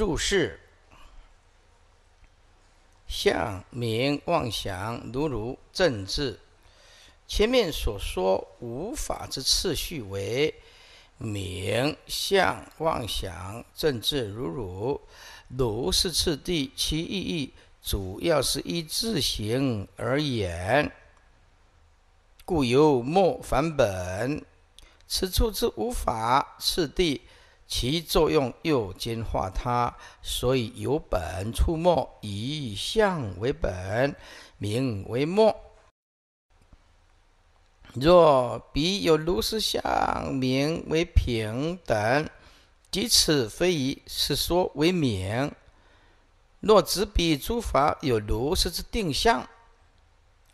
注释：相、名、妄想、如如、正治。前面所说无法之次序为名、相、妄想、正治如如。如是次第，其意义主要是依自形而言，故有末返本。此处之无法次第。其作用又兼化它，所以有本出末，以相为本，名为末。若彼有如是相名为平等，即此非以是说为名。若执彼诸法有如是之定相，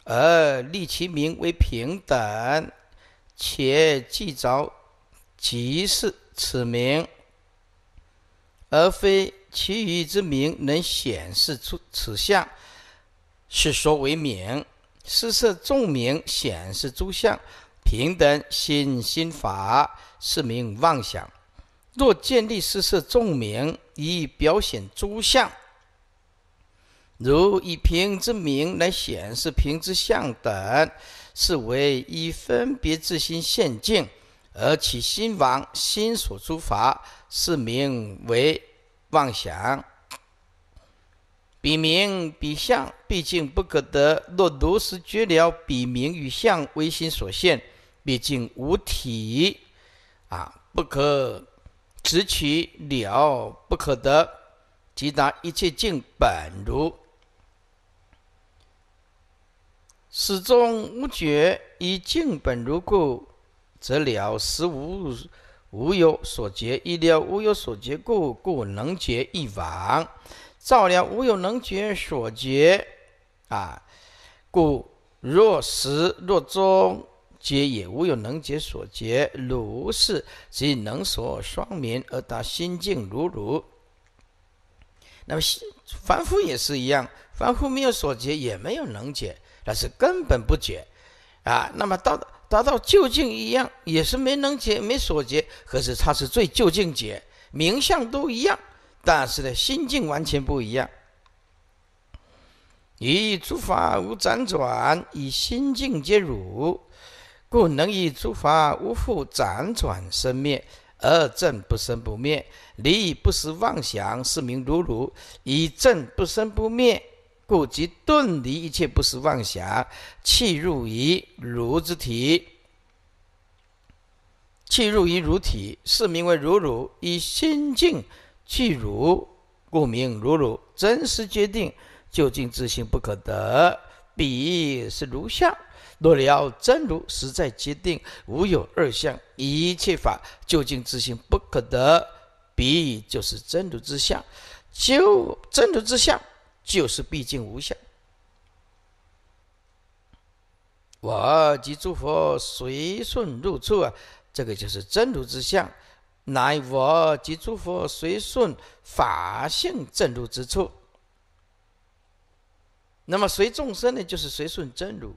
而立其名为平等，且即着即是。此名，而非其余之名，能显示出此相，是说为名。施设众名显示诸相，平等心心法是名妄想。若建立施设众名以表显诸相，如以平之名来显示平之相等，是为以分别之心现境。而其心王心所诸法，是名为妄想。彼名彼相，毕竟不可得。若如实觉了，彼名与相为心所现，毕竟无体，啊，不可执取了，不可得，即达一切境本如，始终无觉，以境本如故。则了实无无有所结，一了无有所结，故故能结一往；造了无有能结所结，啊，故若实若中。皆也无有能解所结。如是即能所双明而达心境如如。那么凡夫也是一样，凡夫没有所结，也没有能解，那是根本不解啊，那么到。达到究竟一样，也是没能解、没所解，可是它是最究竟解，名相都一样，但是呢，心境完全不一样。以诸法无辗转，以心境皆汝，故能以诸法无复辗转生灭，而正不生不灭。离不思妄想，是名如汝。以正不生不灭。故即顿离一切不思妄想，气入于如之体，气入于如体，是名为如如。以心境气如，故名如如。真实决定，究竟之心不可得，彼是如相。若了真如实在决定，无有二相，一切法究竟之心不可得，彼就是真如之相，就真如之相。就是毕竟无相，我及诸佛随顺入处啊，这个就是真如之相，乃我及诸佛随顺法性正如之处。那么随众生呢，就是随顺真如，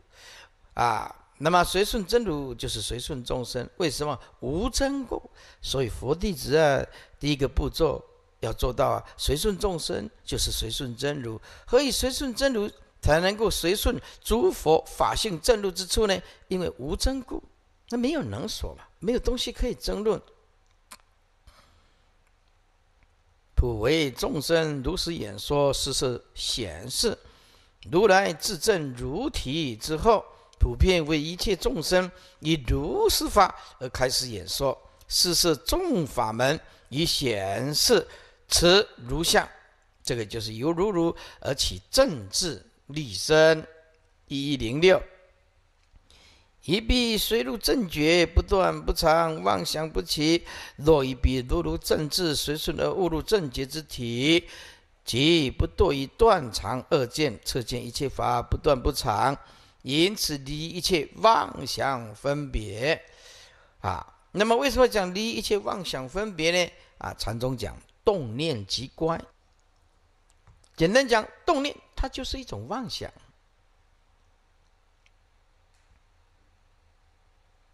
啊，那么随顺真如就是随顺众生。为什么无真故？所以佛弟子啊，第一个步骤。要做到啊，随顺众生就是随顺真如。何以随顺真如才能够随顺诸佛法性正路之处呢？因为无争故，那没有能说嘛，没有东西可以争论。普为众生如实演说，事示显示。如来至正如体之后，普遍为一切众生以如是法而开始演说，事示众法门以显示。此如相，这个就是由如如而起正智立身。一一零六，一臂虽入正觉，不断不长，妄想不起。若一臂如如正智随顺而误入正觉之体，即不堕于断常二见。测见一切法不断不长，因此离一切妄想分别。啊，那么为什么讲离一切妄想分别呢？啊，禅宗讲。动念即乖。简单讲，动念它就是一种妄想，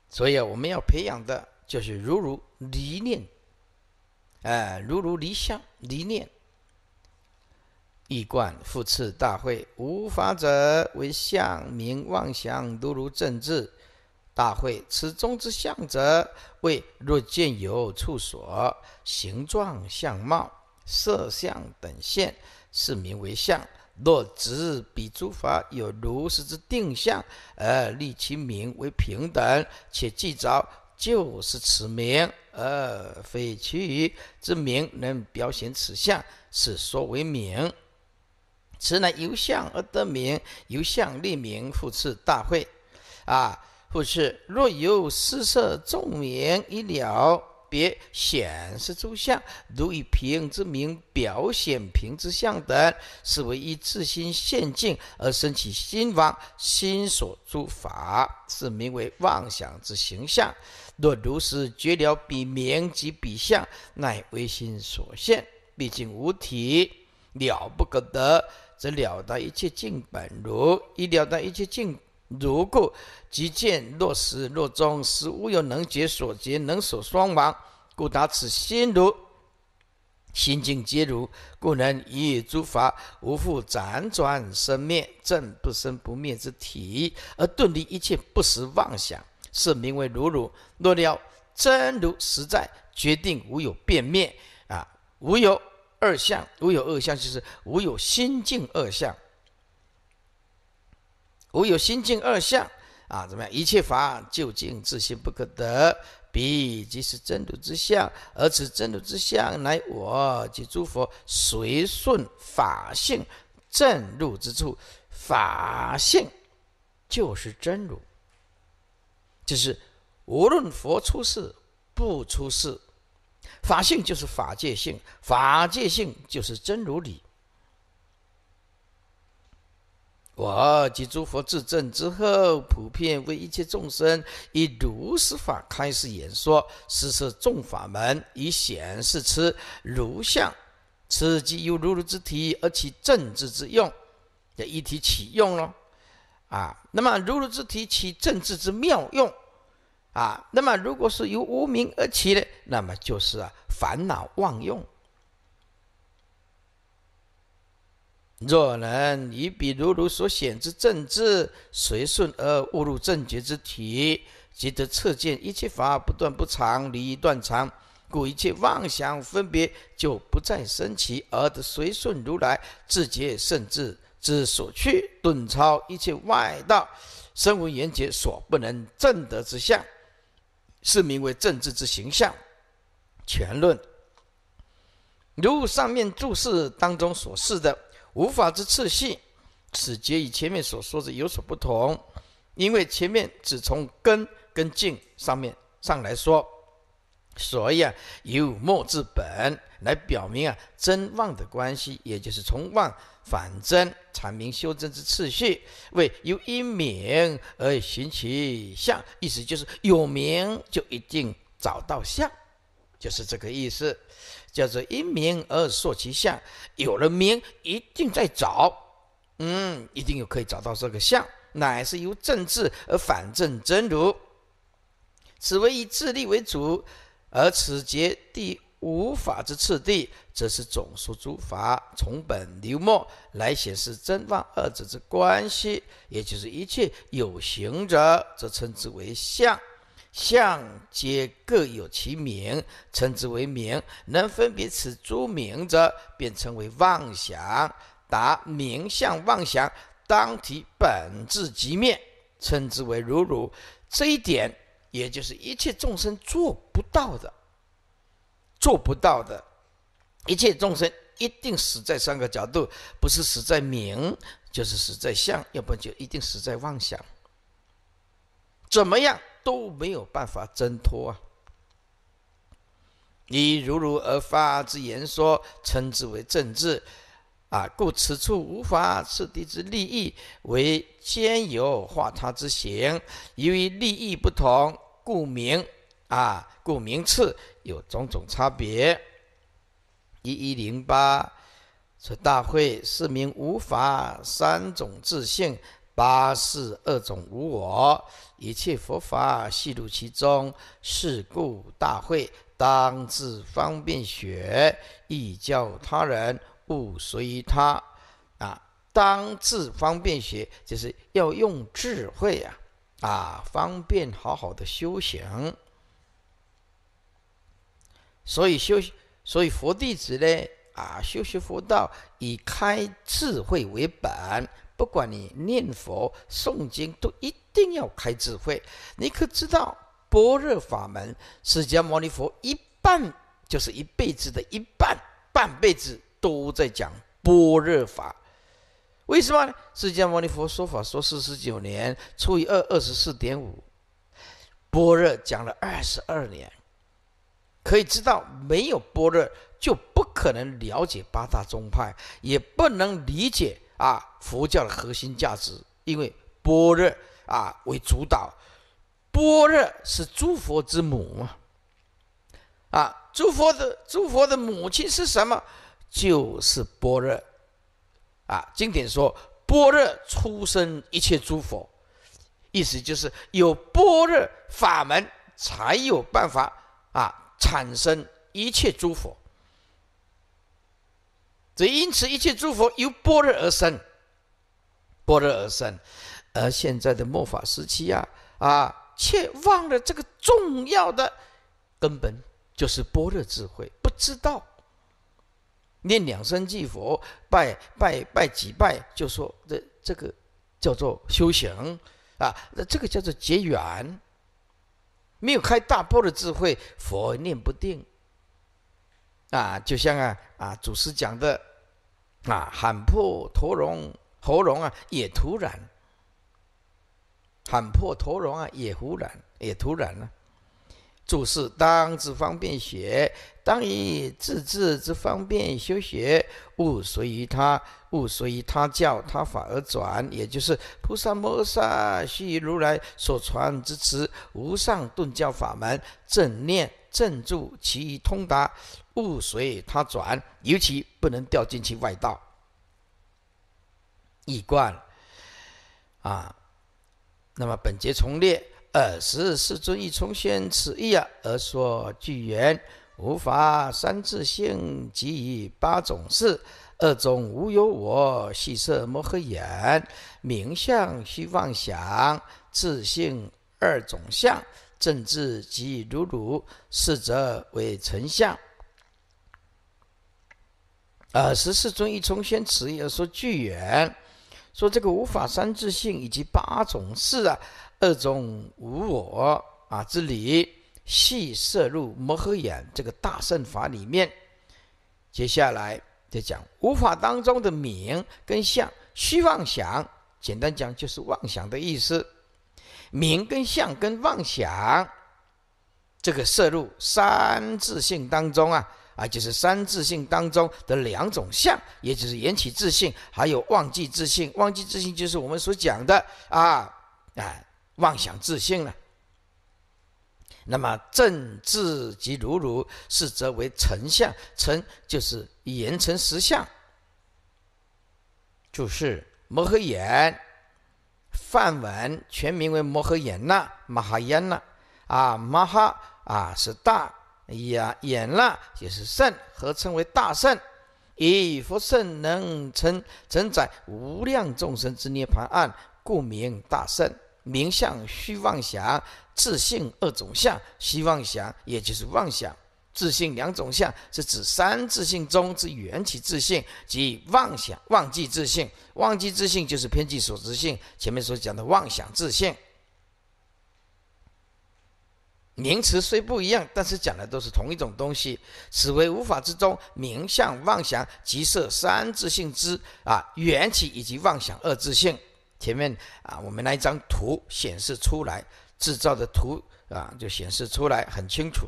所以我们要培养的就是如如离念，哎，如如离相离念，一贯复次大会，无法者为相名妄想，如如正智。大会此中之相者，为若见有处所、形状、相貌、色相等现，是名为相。若执彼诸法有如是之定相，而立其名为平等，且记着就是此名，而非其余之名能表现此相，是说为名。此乃由相而得名，由相立名，复次大会，啊。不是。若有四色众名，一了别显示诸相，如以平之名表显平之相等，是为一自心现境而生起心王心所诸法，是名为妄想之形象。若如实觉了彼名及彼相，乃唯心所现，毕竟无体，了不可得，则了达一切尽本。如一了达一切尽。如故，即见若实若中，实无有能解所结，能所双亡。故达此心如，心境皆如，故能以诸法无复辗转生灭，证不生不灭之体，而顿离一切不实妄想，是名为如如。若了真如实在，决定无有变灭，啊，无有二相，无有二相就是无有心境二相。吾有心净二相，啊，怎么样？一切法就竟自心不可得，彼即是真如之相，而此真如之相，乃我及诸佛随顺法性正入之处。法性就是真如，就是无论佛出世不出世，法性就是法界性，法界性就是真如理。我及诸佛自证之后，普遍为一切众生以如是法开始演说，示设众法门，以显示此如相。此即有如如之体而起正智之用的一体起用咯。啊，那么如如之体起正智之妙用。啊，那么如果是由无名而起的，那么就是烦恼妄用。若能以彼如如所显之正智随顺而误入正觉之体，即得测见一切法不断不常离断常，故一切妄想分别就不再生起，而得随顺如来智觉甚至之所去，顿超一切外道，身闻缘劫所不能正得之相，是名为正智之形象。全论如上面注释当中所示的。无法之次序，此节与前面所说的有所不同，因为前面只从根跟境上面上来说，所以啊，由末之本来表明啊，真妄的关系，也就是从妄反真，阐明修真之次序。为由一名而寻其相，意思就是有名就一定找到相，就是这个意思。叫做因名而说其相，有了名，一定在找，嗯，一定有可以找到这个相，乃是由正治而反证真如，此为以智立为主，而此节第五法之次第，则是总说诸法从本流末来显示真妄二者之关系，也就是一切有形者，则称之为相。相皆各有其名，称之为名。能分别此诸名者，便称为妄想。答：名相妄想，当体本质即灭，称之为如如。这一点，也就是一切众生做不到的，做不到的。一切众生一定死在三个角度：不是死在名，就是死在相，要不然就一定死在妄想。怎么样？都没有办法挣脱啊！以如如而发之言说，称之为政治，啊，故此处无法次第之利益为兼有化他之行，由于利益不同，故名啊，故名次有种种差别。一一零八，说大会市名无法三种自性。八四二种无我，一切佛法悉入其中。是故大会当自方便学，亦教他人，勿随他。啊，当自方便学，就是要用智慧啊，啊，方便好好的修行。所以修，所以佛弟子呢，啊，修学佛道以开智慧为本。不管你念佛诵经，都一定要开智慧。你可知道般若法门？释迦牟尼佛一半就是一辈子的一半半辈子都在讲般若法，为什么呢？释迦牟尼佛说法说四十九年，除以二二十四点五，般若讲了二十二年。可以知道，没有般若就不可能了解八大宗派，也不能理解。啊，佛教的核心价值，因为般若啊为主导，般若是诸佛之母啊，诸佛的诸佛的母亲是什么？就是般若。啊，经典说般若出生一切诸佛，意思就是有般若法门，才有办法啊产生一切诸佛。所以，因此一切诸佛由般若而生，般若而生。而现在的末法时期呀，啊，却忘了这个重要的根本，就是般若智慧，不知道念两声即佛，拜拜拜几拜，就说这这个叫做修行啊，那这个叫做结缘。没有开大波的智慧，佛念不定。啊，就像啊啊，祖师讲的啊，喊破驼龙喉咙啊，也突然；喊破驼咙啊，也忽然，也突然了。注释：当之方便学，当以自治之方便修学，物随于他，物随于他教，他法而转，也就是菩萨摩诃萨，臾如来所传之词，无上顿教法门，正念正住，其通达。勿随他转，尤其不能掉进去外道。一观啊，那么本节从列二十世尊亦从宣此意啊，而说具言无法三自性及八种事，二种无有我，细色摩诃眼，名相须妄想，自性二种相，正治及如如，是则为成相。呃，十四尊一重先持，也说巨远，说这个无法三自性以及八种事啊，二种无我啊之理，系摄入摩诃眼这个大圣法里面。接下来再讲无法当中的名跟相虚妄想，简单讲就是妄想的意思，名跟相跟妄想，这个摄入三自性当中啊。啊，就是三自性当中的两种相，也就是缘起自性，还有忘记自性。忘记自性就是我们所讲的啊，啊妄想自性了。那么正智即如如是，则为成相。成就是言成实相，就是摩诃眼。梵文全名为摩诃衍呐，马哈衍呐。啊，马哈啊是大。呀，眼了也是圣，合称为大圣。以佛圣能承承载无量众生之涅槃岸，故名大圣。名相虚妄想，自性二种相。虚妄想，也就是妄想；自性两种相，是指三自性中之缘起自性即妄想、忘记自性。忘记自性就是偏激所自性，前面所讲的妄想自性。名词虽不一样，但是讲的都是同一种东西。此为无法之中，名相妄想即设三自性之啊缘起以及妄想二自性。前面啊，我们那一张图显示出来，制造的图啊就显示出来很清楚。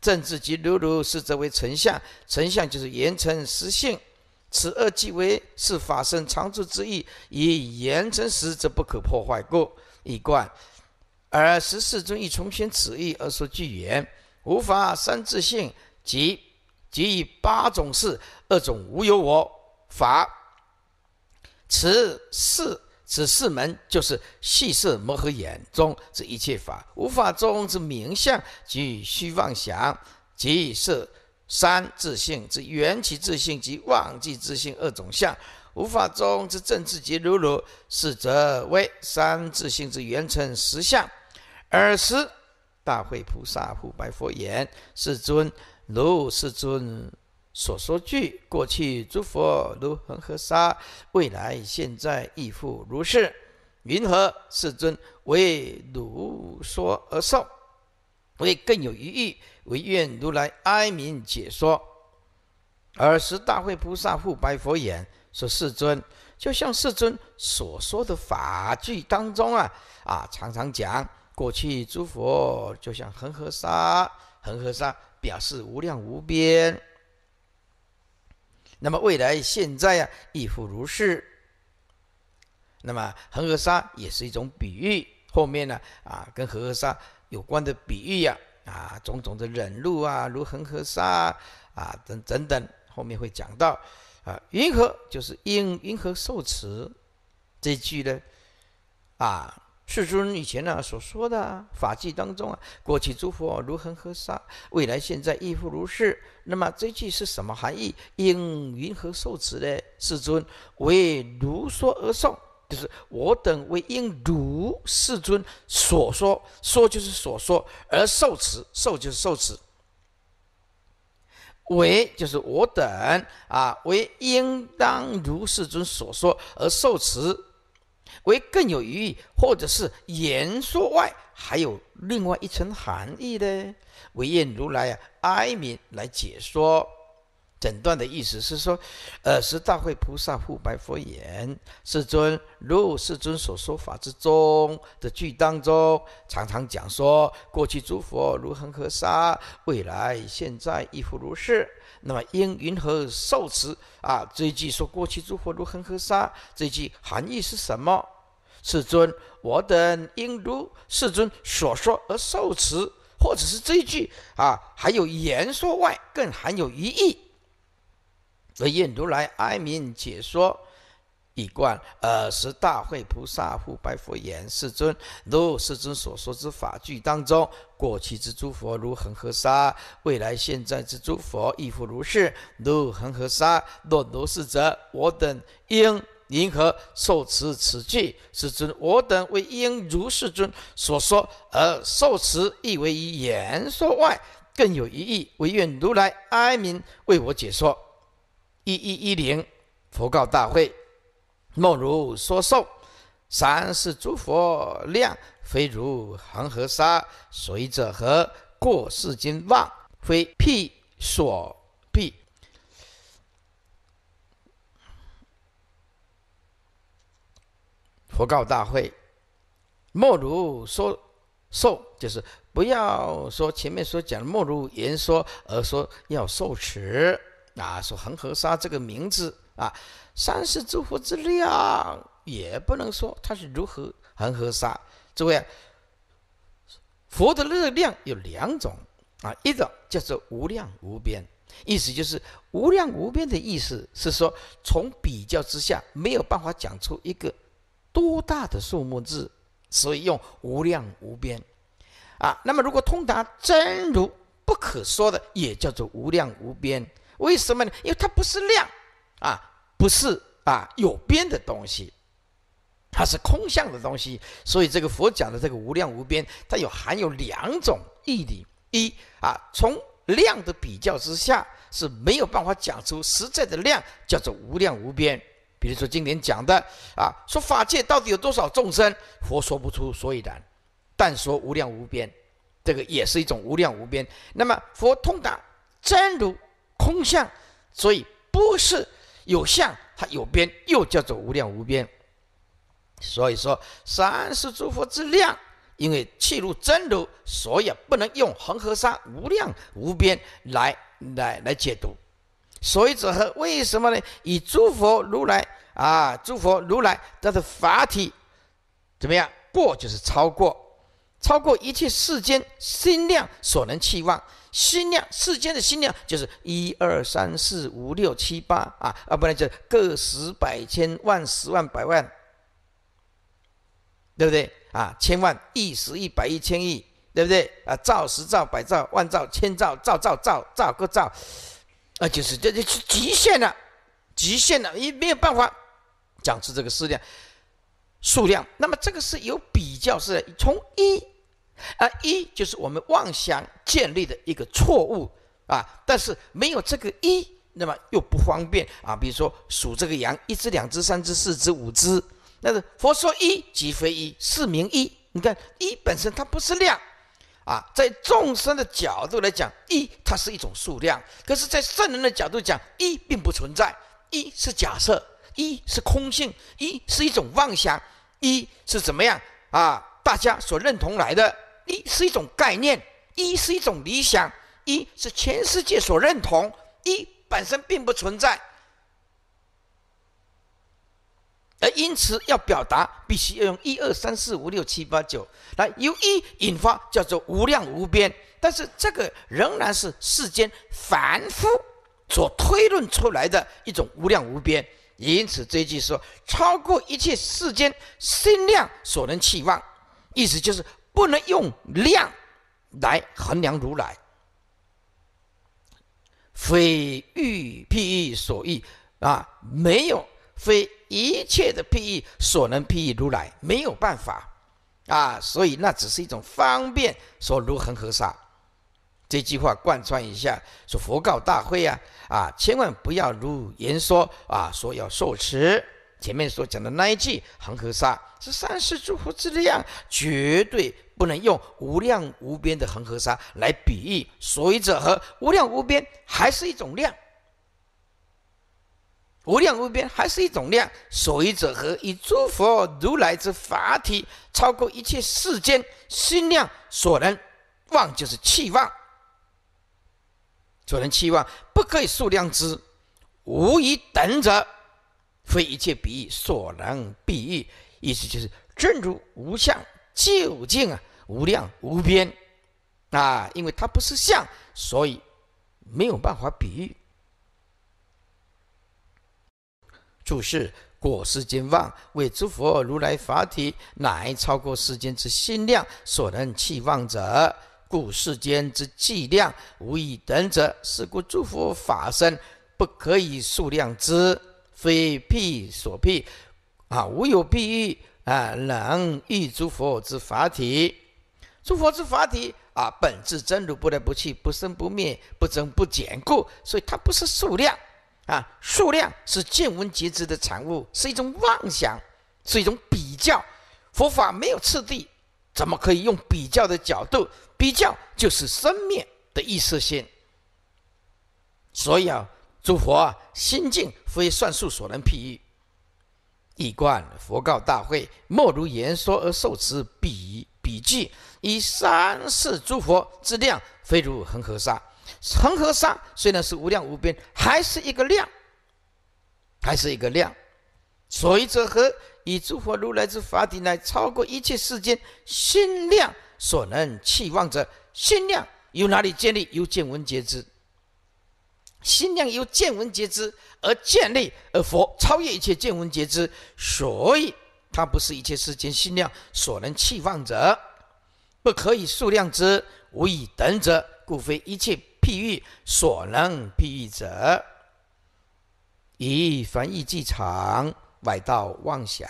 政治及如如是则为成相，成相就是言成实性，此二即为是法身常住之意。以言成实则不可破坏，故一贯。而十四尊亦从心此意而说具言，无法三自性，即即以八种事、二种无有我法。此四此四门就是细色摩诃眼中之一切法，无法中之名相，即虚妄想，即色三自性之缘起自性及忘记自性二种相。无法中之正智及如如是则为三智性之圆成实相。尔时大慧菩萨护白佛言：“世尊，如世尊所说句，过去诸佛如恒河沙，未来现在亦复如是。云何世尊为如说而受？为更有余意？唯愿如来哀愍解说。”尔时大慧菩萨护白佛言。说世尊，就像世尊所说的法句当中啊，啊常常讲过去诸佛就像恒河沙，恒河沙表示无量无边。那么未来现在啊，亦复如是。那么恒河沙也是一种比喻，后面呢啊跟恒河沙有关的比喻呀，啊种种的忍辱啊如恒河沙啊等等等，后面会讲到。啊，云何就是应云何受持这句呢？啊，世尊以前呢所说的法纪当中啊，过去诸佛如恒河沙，未来现在亦复如是。那么这句是什么含义？应云何受持呢？世尊为如说而受，就是我等为应如世尊所说，说就是所说，而受持，受就是受持。为就是我等啊，为应当如世尊所说而受持，为更有余意，或者是言说外还有另外一层含义的，唯愿如来啊哀悯来解说。诊断的意思是说，尔时大会菩萨复白佛言：“世尊，如世尊所说法之中的句当中，常常讲说过去诸佛如恒河沙，未来现在亦复如是。那么因云何受持？啊，这一句说过去诸佛如恒河沙，这一句含义是什么？世尊，我等应如世尊所说而受持，或者是这一句啊，还有言说外更含有疑义。”唯愿如来哀悯解说，以观尔时大会菩萨护白佛言：“世尊，如世尊所说之法句当中，过去之诸佛如恒河沙，未来现在之诸佛亦复如是，如恒河沙。若如是者，我等应银何受持此句？世尊，我等为应如世尊所说而受持，亦为一言说外，更有一义。唯愿如来哀悯为我解说。”一一一零，佛告大会：莫如说受。三是诸佛量，非如恒河沙；随者何？过是经忘，非辟所辟。佛告大会：莫如说受，就是不要说前面所讲莫如言说，而说要受持。啊，说恒河沙这个名字啊，三世诸佛之量也不能说它是如何恒河沙。诸位，佛的热量有两种啊，一种叫做无量无边，意思就是无量无边的意思是说，从比较之下没有办法讲出一个多大的数目字，所以用无量无边。啊，那么如果通达真如不可说的，也叫做无量无边。为什么呢？因为它不是量啊，不是啊有边的东西，它是空相的东西。所以这个佛讲的这个无量无边，它有含有两种义理：一啊，从量的比较之下是没有办法讲出实在的量，叫做无量无边。比如说今天讲的啊，说法界到底有多少众生，佛说不出所以然，但说无量无边，这个也是一种无量无边。那么佛通达真如。空相，所以不是有相，它有边，又叫做无量无边。所以说，三世诸佛之量，因为气入真如，所以不能用恒河沙无量无边来来来解读。所以者何？为什么呢？以诸佛如来啊，诸佛如来，它的法体怎么样？过就是超过，超过一切世间心量所能期望。心量，世间的心量就是一二三四五六七八啊啊，不能就个十百千万十万百万，对不对啊？千万亿十亿百亿千亿，对不对啊？兆十兆百兆万兆千兆兆兆兆兆个兆，啊，就是这这极限了，极限了，也没有办法讲出这个数量数量。那么这个是有比较，是从一。啊，一就是我们妄想建立的一个错误啊。但是没有这个一，那么又不方便啊。比如说数这个羊，一只、两只、三只、四只、五只。那是佛说一即非一，是名一。你看一本身它不是量啊，在众生的角度来讲，一它是一种数量；可是，在圣人的角度讲，一并不存在，一是假设，一是空性，一是一种妄想，一是怎么样啊？大家所认同来的。一是一种概念，一是一种理想，一是全世界所认同，一本身并不存在，而因此要表达，必须要用一二三四五六七八九来由一引发，叫做无量无边。但是这个仍然是世间凡夫所推论出来的一种无量无边，因此这句说超过一切世间心量所能期望，意思就是。不能用量来衡量如来，非欲辟喻所欲啊，没有非一切的辟意所能辟喻如来，没有办法啊，所以那只是一种方便说如恒河沙这句话贯穿一下，说佛告大会呀啊，千万不要如言说啊，说要受持前面所讲的那一句恒河沙是三世诸佛之量，绝对。不能用无量无边的恒河沙来比喻，所以者何？无量无边还是一种量，无量无边还是一种量。所以者何？以诸佛如来之法体超过一切世间心量所能望，就是气望，所能气望，不可以数量之。无以等者，非一切比喻所能比喻。意思就是，正如无相。究竟啊，无量无边啊，因为它不是相，所以没有办法比喻。注释：果世间望为诸佛如来法体，乃超过世间之心量所能期望者，故世间之计量无以等者。是故诸佛法身不可以数量之，非譬所辟啊，无有譬喻。啊，能遇诸佛之法体，诸佛之法体啊，本质真如，不来不去，不生不灭，不增不减，故所以它不是数量啊，数量是见闻觉知的产物，是一种妄想，是一种比较。佛法没有次第，怎么可以用比较的角度？比较就是生灭的意识性。所以啊，诸佛啊，心境非算术所能譬喻。以观佛告大会，莫如言说而受持笔笔记，以三世诸佛之量，非如恒河沙。恒河沙虽然是无量无边，还是一个量，还是一个量。所以则和以诸佛如来之法体，乃超过一切世间心量所能期望者。心量由哪里建立？由见闻觉知。心量由见闻觉知而建立，而佛超越一切见闻觉知，所以它不是一切世间心量所能器放者，不可以数量之，无以等者，故非一切譬喻所能譬喻者。以凡欲既长，外道妄想，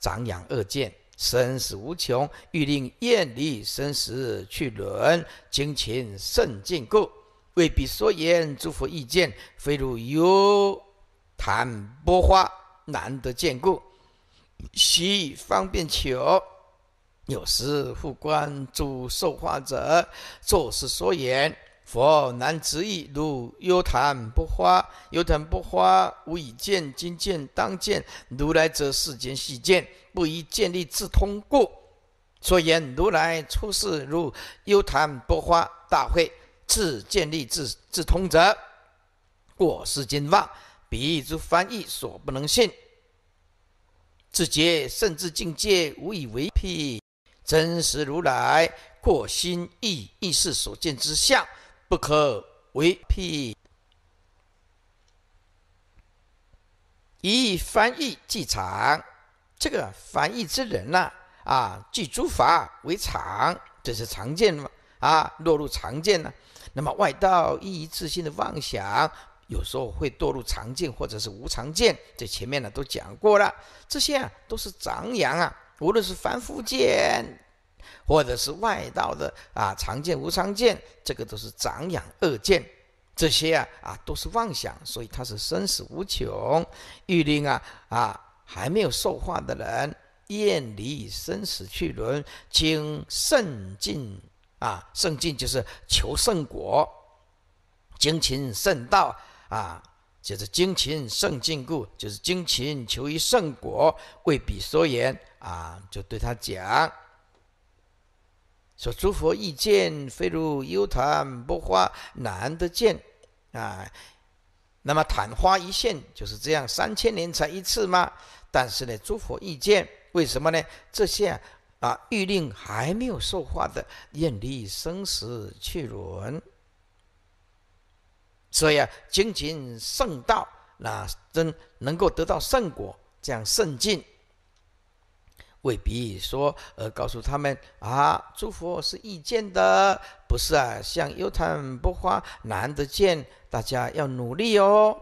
长养恶见，生死无穷，欲令厌离生死去轮，精勤甚尽故。未必所言，诸佛意见，非如幽谈波花难得见故。须方便求。有时复观诸受化者，作是所言：佛难值意，如幽谈不花。幽谈不花，无以见，今见当见如来者世间细见，不宜见立自通故。所言如来出世，如幽谈不花大会。自建立自自通者，过世经妄，比喻之翻译所不能信。自觉甚至境界无以为譬，真实如来过心意意识所见之相，不可为譬。以翻译即常，这个翻译之人呢，啊，具诸法为常，这是常见嘛？啊，落入常见了。那么外道一一自性的妄想，有时候会堕入常见或者是无常见，这前面呢都讲过了，这些啊都是长养啊，无论是凡夫见，或者是外道的啊常见无常见，这个都是长养恶见，这些啊啊都是妄想，所以它是生死无穷。欲令啊啊还没有受化的人，厌离生死去轮，请慎进。啊，圣境就是求圣果，精勤圣道啊，就是精勤圣境故，就是精勤求于圣果，为彼说言啊，就对他讲，说诸佛意见，非如幽昙不花难得见啊，那么昙花一现就是这样，三千年才一次嘛。但是呢，诸佛意见，为什么呢？这些。啊！欲令还没有受化的，愿离生死去轮。所以啊，仅仅圣道，那真能够得到圣果，这样圣境，未必说而告诉他们啊，诸佛是易见的，不是啊，像优昙不花难得见，大家要努力哦。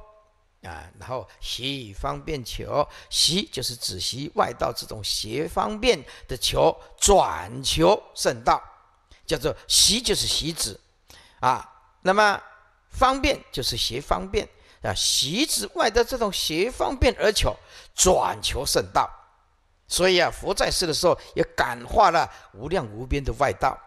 啊，然后习以方便求习，就是指习外道这种邪方便的求转求圣道，叫做习就是习指，啊，那么方便就是邪方便啊，习指外道这种邪方便而求转求圣道，所以啊，佛在世的时候也感化了无量无边的外道。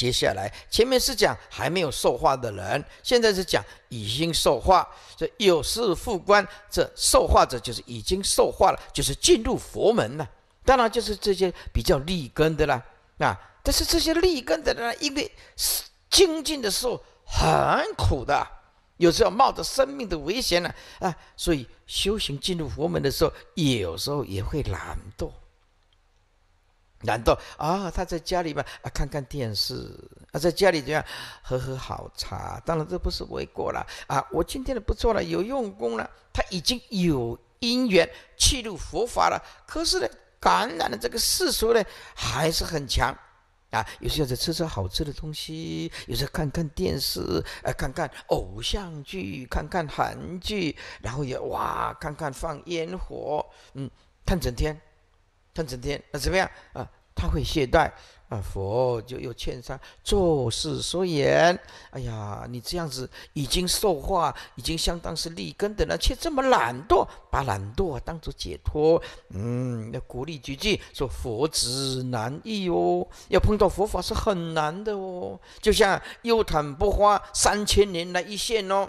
接下来，前面是讲还没有受化的人，现在是讲已经受化，这有事复观，这受化者就是已经受化了，就是进入佛门了。当然就是这些比较立根的啦，啊，但是这些立根的人，因为精进的时候很苦的，有时候冒着生命的危险呢，啊，所以修行进入佛门的时候，有时候也会懒惰。难道啊，他在家里嘛啊，看看电视啊，在家里怎样，喝喝好茶。当然这不是为过了啊。我今天的不错了，有用功了，他已经有因缘去入佛法了。可是呢，感染的这个世俗呢还是很强啊。有时候在吃吃好吃的东西，有时候看看电视，啊，看看偶像剧，看看韩剧，然后也哇，看看放烟火，嗯，看整天。他整天那怎么样啊？他会懈怠啊！佛就又劝他做事说言，哎呀，你这样子已经受化，已经相当是立根的了，却这么懒惰，把懒惰当作解脱。嗯，要鼓励几句，说佛子难易哦，要碰到佛法是很难的哦。就像幽昙不花三千年来一现哦，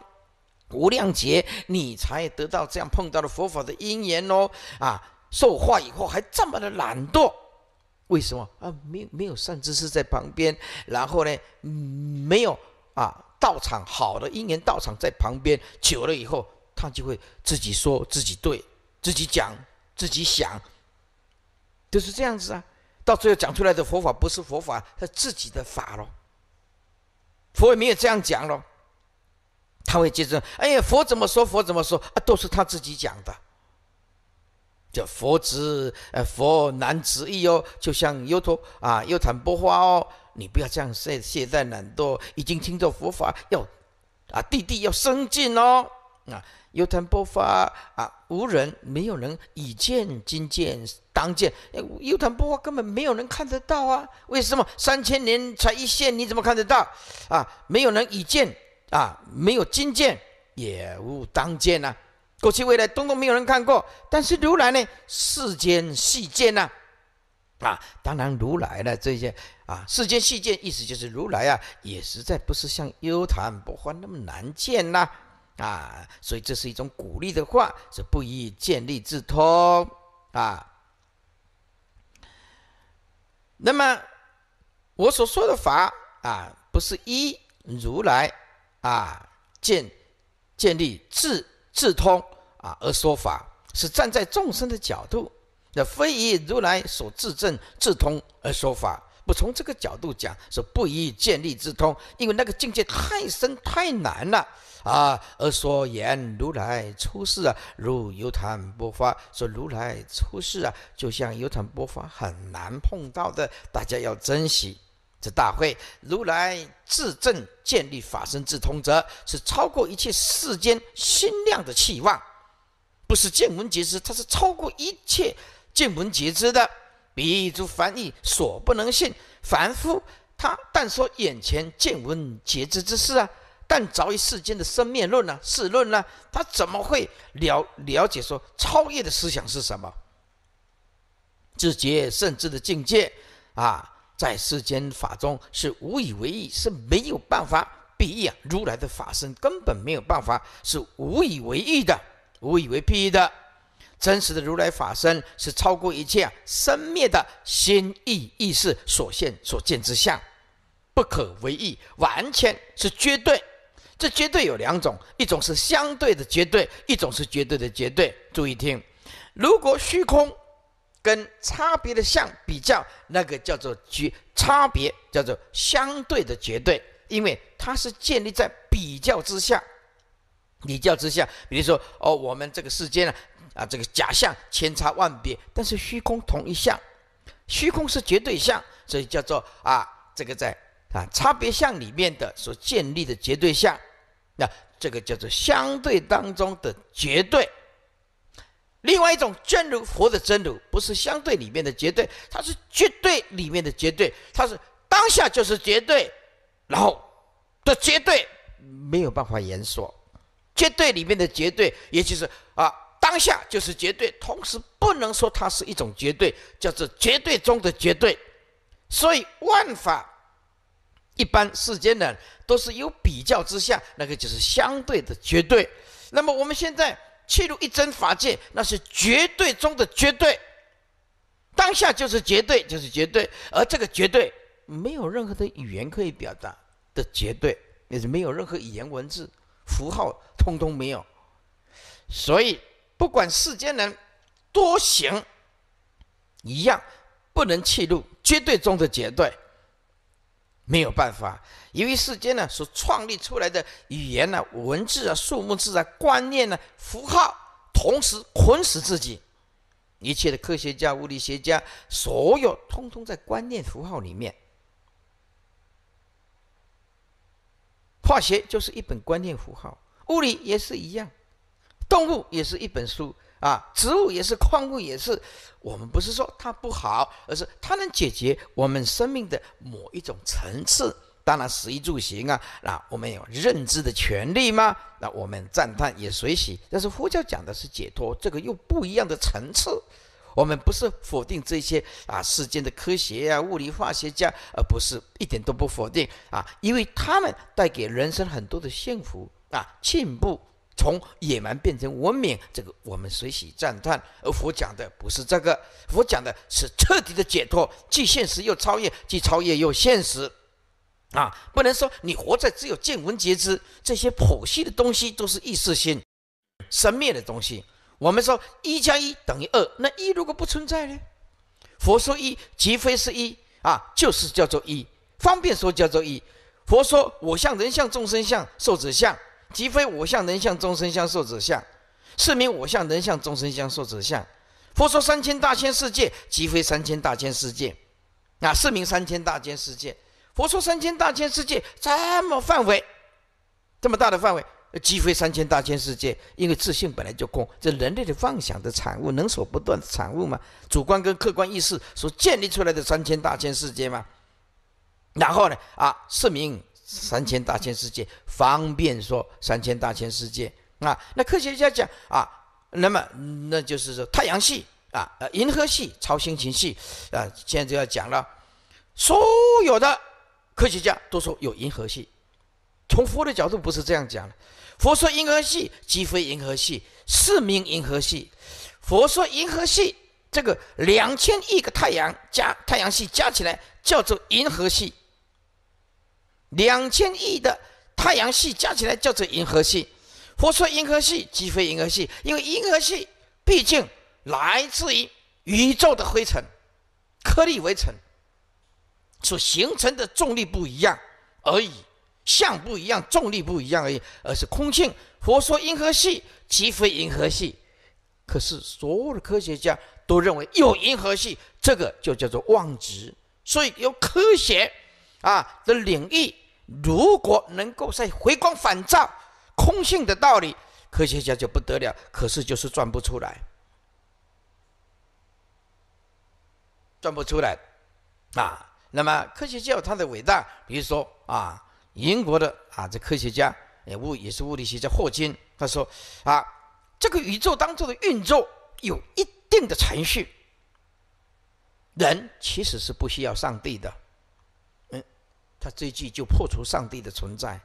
无量劫你才得到这样碰到的佛法的因缘哦啊。受化以后还这么的懒惰，为什么啊？没没有善知识在旁边，然后呢，没有啊道场好的因缘道场在旁边，久了以后，他就会自己说自己对自己讲自己想，就是这样子啊。到最后讲出来的佛法不是佛法，他自己的法咯。佛也没有这样讲咯。他会接着哎呀佛怎么说佛怎么说啊都是他自己讲的。叫佛子，呃，佛难执意哦，就像优陀啊，优昙波花哦，你不要这样懈懈怠懒惰，已经听到佛法要，啊，弟弟要生进哦，啊，优昙波花啊，无人没有人以见今见当见，优昙波花根本没有人看得到啊，为什么三千年才一现，你怎么看得到啊？没有人以见啊，没有今见也无当见啊。过去、未来，东东没有人看过，但是如来呢？世间细见呐，啊，当然如来了这些啊，世间细见意思就是如来啊，也实在不是像幽昙不欢那么难见呐，啊，所以这是一种鼓励的话，是不宜见立自通啊。那么我所说的法啊，不是一如来啊，见见立自。智通啊而说法，是站在众生的角度，那非以如来所自证智通而说法。不从这个角度讲，是不宜建立智通，因为那个境界太深太难了啊。而说言如来出世啊，如油潭波发，说如来出世啊，就像油潭波发很难碰到的，大家要珍惜。这大会，如来自证建立法身智通则，是超过一切世间心量的期望，不是见闻觉知，它是超过一切见闻觉知的，比诸凡意所不能信。凡夫他但说眼前见闻觉知之事啊，但着于世间的生灭论呢、世论呢，他怎么会了了解说超越的思想是什么？自觉甚至的境界啊！在世间法中是无以为意，是没有办法比喻啊！如来的法身根本没有办法，是无以为意的，无以为避的。真实的如来法身是超过一切生灭的心意意识所现所见之相，不可为意，完全是绝对。这绝对有两种：一种是相对的绝对，一种是绝对的绝对。注意听，如果虚空。跟差别的相比较，那个叫做绝差别，叫做相对的绝对，因为它是建立在比较之下，比较之下，比如说哦，我们这个世间呢，啊，这个假象千差万别，但是虚空同一相，虚空是绝对相，所以叫做啊，这个在啊差别相里面的所建立的绝对相，那这个叫做相对当中的绝对。另外一种真如佛的真如，不是相对里面的绝对，它是绝对里面的绝对，它是当下就是绝对，然后的绝对没有办法言说，绝对里面的绝对，也就是啊当下就是绝对，同时不能说它是一种绝对，叫做绝对中的绝对，所以万法一般世间人都是有比较之下，那个就是相对的绝对。那么我们现在。去入一真法界，那是绝对中的绝对，当下就是绝对，就是绝对。而这个绝对，没有任何的语言可以表达的绝对，也是没有任何语言文字、符号通通没有。所以，不管世间人多行，一样不能去入绝对中的绝对。没有办法，因为世间呢所创立出来的语言呢、文字啊、数目字啊、观念呢、符号，同时捆死自己。一切的科学家、物理学家，所有通通在观念符号里面。化学就是一本观念符号，物理也是一样，动物也是一本书。啊，植物也是，矿物也是，我们不是说它不好，而是它能解决我们生命的某一种层次。当然，食衣住行啊，那我们有认知的权利吗？那我们赞叹也随喜。但是佛教讲的是解脱，这个又不一样的层次。我们不是否定这些啊世间的科学呀、物理化学家，而不是一点都不否定啊，因为他们带给人生很多的幸福啊进步。从野蛮变成文明，这个我们随喜赞叹。而佛讲的不是这个，佛讲的是彻底的解脱，既现实又超越，既超越又现实。啊，不能说你活在只有见闻觉知这些剖系的东西，都是意识性、生灭的东西。我们说一加一等于二，那一如果不存在呢？佛说一即非是一啊，就是叫做一，方便说叫做一。佛说：我相、人相、众生相、寿者相。即非我相、人相、众生相、寿者相，是名我相、人相、众生相、寿者相。佛说三千大千世界，即非三千大千世界，啊！是名三千大千世界。佛说三千大千世界这么范围，这么大的范围，即非三千大千世界，因为自信本来就空，这人类的妄想的产物，能所不断的产物吗？主观跟客观意识所建立出来的三千大千世界吗？然后呢？啊！是名。三千大千世界方便说三千大千世界啊，那科学家讲啊，那么那就是说太阳系啊，银河系、超星系，啊，现在就要讲了，所有的科学家都说有银河系，从佛的角度不是这样讲的，佛说银河系即非银河系，是名银河系。佛说银河系这个两千亿个太阳加太阳系加起来叫做银河系。两千亿的太阳系加起来叫做银河系，佛说银河系即非银河系，因为银河系毕竟来自于宇宙的灰尘颗粒为尘所形成的重力不一样而已，像不一样，重力不一样而已，而是空性。佛说银河系即非银河系，可是所有的科学家都认为有银河系，这个就叫做妄执。所以有科学啊的领域。如果能够再回光返照空性的道理，科学家就不得了。可是就是转不出来，转不出来啊。那么科学家有他的伟大，比如说啊，英国的啊这科学家也物也是物理学家霍金，他说啊，这个宇宙当中的运作有一定的程序，人其实是不需要上帝的。他这句就破除上帝的存在，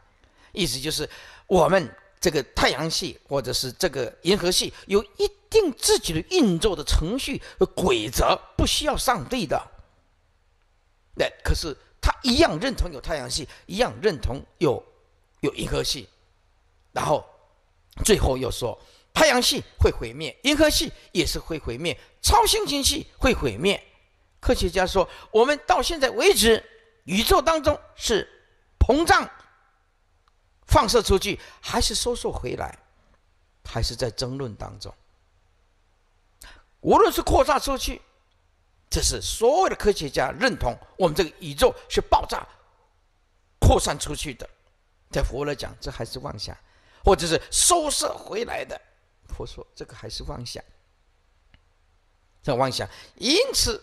意思就是我们这个太阳系或者是这个银河系有一定自己的运作的程序和规则，不需要上帝的。那可是他一样认同有太阳系，一样认同有有银河系，然后最后又说太阳系会毁灭，银河系也是会毁灭，超新星系会毁灭。科学家说，我们到现在为止。宇宙当中是膨胀、放射出去，还是收缩回来，还是在争论当中？无论是扩大出去，这是所有的科学家认同我们这个宇宙是爆炸、扩散出去的。在佛来讲，这还是妄想，或者是收摄回来的。佛说这个还是妄想，这妄想，因此。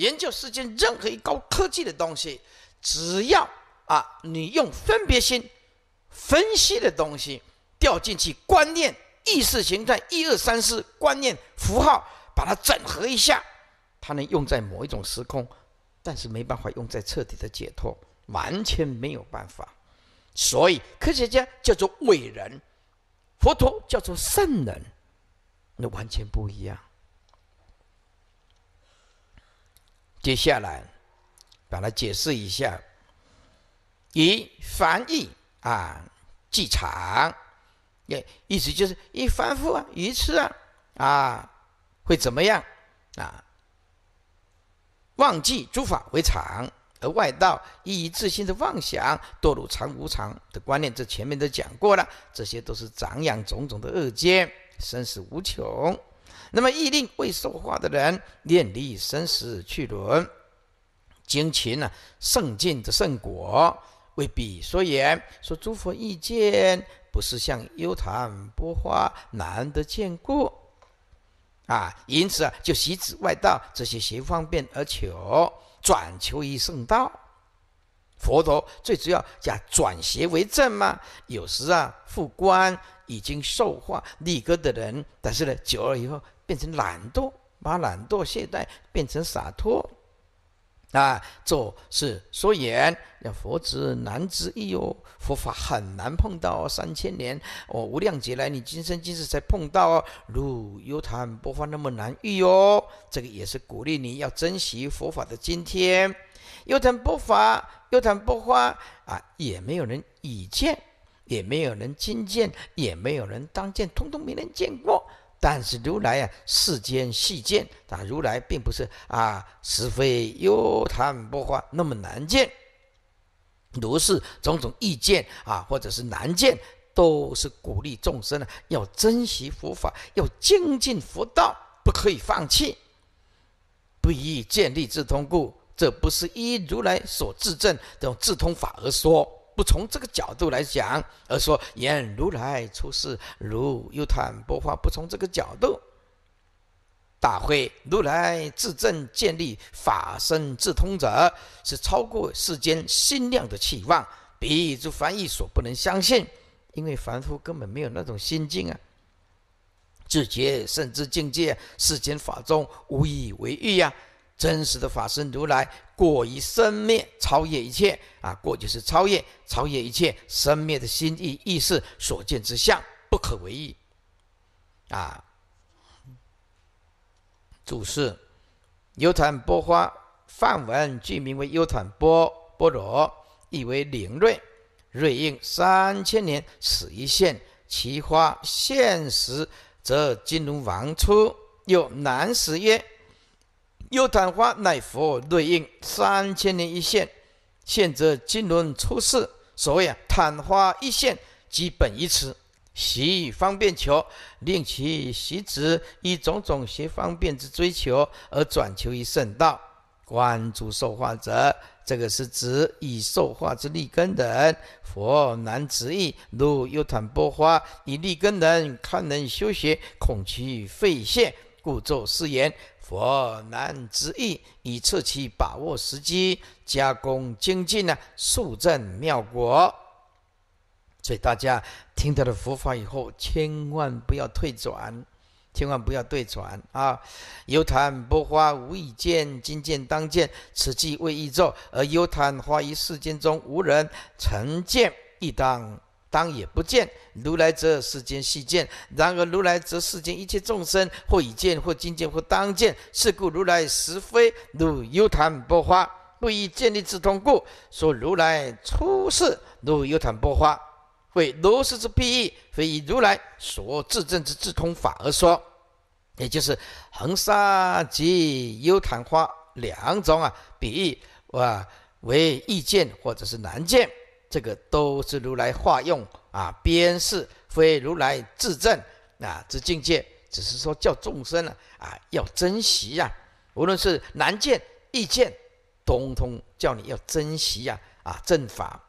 研究世间任何一高科技的东西，只要啊，你用分别心分析的东西掉进去，观念、意识形态，一二三四，观念符号，把它整合一下，它能用在某一种时空，但是没办法用在彻底的解脱，完全没有办法。所以科学家叫做伟人，佛陀叫做圣人，那完全不一样。接下来，把它解释一下。以凡意啊，即常，也意思就是一反复啊，一次啊，啊，会怎么样啊？忘记诸法为常，而外道依一自心的妄想，堕入常无常的观念，这前面都讲过了。这些都是长养种种的恶见，生死无穷。那么意令未受化的人念离生死去轮，经前呢圣尽的圣果为彼说言：说诸佛意见，不是像幽昙波花难得见故。啊，因此啊，就习止外道这些邪方便而求转求于圣道。佛陀最主要讲转邪为正嘛。有时啊，复官已经受化立根的人，但是呢，久了以后。变成懒惰，把懒惰懈怠变成洒脱，啊，做是说言，要佛知难知意哦，佛法很难碰到哦，三千年哦无量劫来，你今生今世才碰到哦，如优昙播放那么难遇哦，这个也是鼓励你要珍惜佛法的今天，优昙不法，优昙不花啊，也没有人以见，也没有人亲见，也没有人当见，通通没人见过。但是如来啊，世间细见啊，如来并不是啊，是非幽昙不化那么难见。如是种种意见啊，或者是难见，都是鼓励众生啊，要珍惜佛法，要精进佛道，不可以放弃。不依见利自通故，这不是依如来所自证这种自通法而说。不从这个角度来讲，而说言如来出世，如又谈薄法，不从这个角度。大会如来自证建立法身自通者，是超过世间心量的期望，比诸凡意所不能相信，因为凡夫根本没有那种心境啊，自觉甚至境界，世间法中无以为喻呀。真实的法身如来，过于生灭，超越一切啊！过就是超越，超越一切生灭的心意意识所见之相，不可为意啊！注释：优昙波花梵文，具名为优昙波波罗，意为灵瑞、瑞应。三千年始一现，其花现时，则金龙王出，又南时曰。又昙花乃佛对应三千年一现，现则金轮出世。所谓啊昙花一现，即本一词，习以方便求，令其习之，以种种习方便之追求而转求于圣道。关注受化者，这个是指以受化之立根等佛难直意，如有昙波花以立根等堪能修习，恐其废现，故作是言。佛难之意，以次其把握时机，加工精进呢，速证妙果。所以大家听到了佛法以后，千万不要退转，千万不要退转啊！犹叹不花，无以见；今见当见，此际未易作。而犹叹花于世间中，无人成见，亦当。当也不见如来，则世间系见；然而如来则世间一切众生，或已见，或今见，或当见。是故如来实非如有昙波花，不以建立自通故，说如来出世如有昙波花，为如是之辟喻，非以如来所自证之自通法而说，也就是恒沙及优昙花两种啊，比喻啊为易见或者是难见。这个都是如来化用啊，编是非如来自证啊之境界，只是说叫众生啊啊要珍惜呀，无论是难见易见，通通叫你要珍惜呀啊正法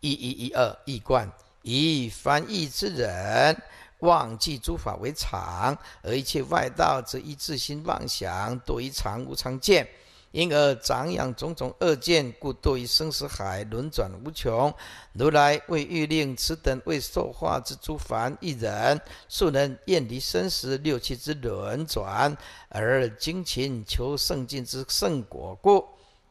一一一二一观以翻译之人忘记诸法为常，而一切外道之一自心妄想多于常无常见。因而长养种种恶见，故堕于生死海，轮转无穷。如来为欲令此等未受化之诸凡一人，数能厌离生死六七之轮转，而精勤求圣境之圣果，故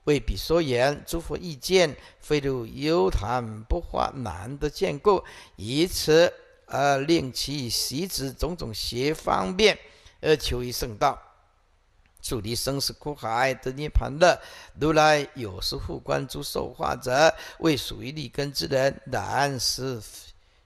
为彼说言：诸佛意见，非如幽谈，不化难得见故，以此而令其习之种种邪方便，而求于圣道。树离生死苦海得涅槃乐，如来有时复观诸受化者，为属于利根之人，然是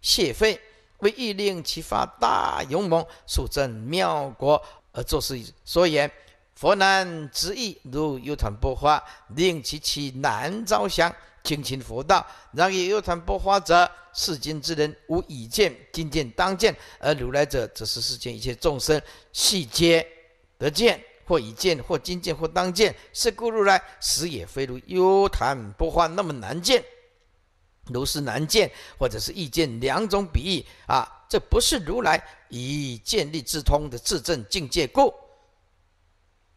谢费，为欲令其发大勇猛，树正妙国而作是说言：佛难值意，如有团不发，令其起难招降，精勤佛道。然有团不发者，世间之人无以见，今见当见，而如来者则是世间一切众生悉皆得见。或以见，或今见，或当见，是故如来实也，非如优昙不花那么难见，如是难见，或者是意见两种比喻啊。这不是如来以建立自通的自证境界故。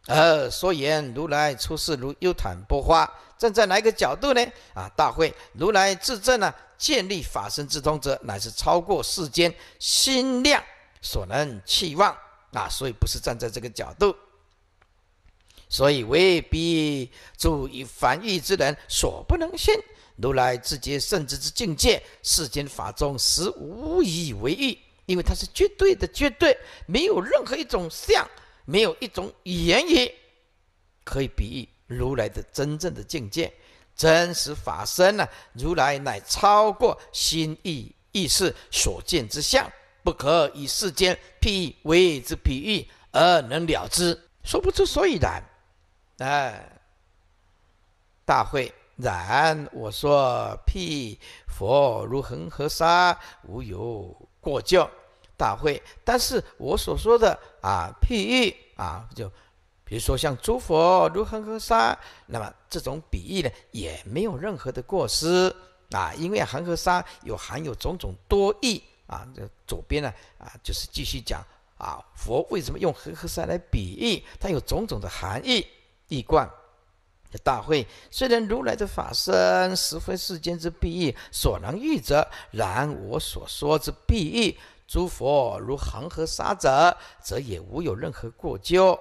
呃，说言如来出世如优昙不花，站在哪一个角度呢？啊，大会如来自证呢，建立法身自通者，乃是超过世间心量所能期望啊，所以不是站在这个角度。所以未必著以凡欲之人所不能信。如来至觉甚智之境界，世间法中实无以为喻。因为它是绝对的绝对，没有任何一种相，没有一种语言语可以比喻如来的真正的境界，真实法身呢？如来乃超过心意意识所见之相，不可以世间譬为之比喻而能了之，说不出所以然。哎，大会，然我说辟佛如恒河沙，无有过教。大会，但是我所说的啊譬喻啊，就比如说像诸佛如恒河沙，那么这种比喻呢，也没有任何的过失啊，因为恒河沙有含有种种多义啊。这左边呢啊，就是继续讲啊佛为什么用恒河沙来比喻，它有种种的含义。易观大会，虽然如来的法身实非世间之必义所能遇者，然我所说之必义，诸佛如行河沙者，则也无有任何过咎。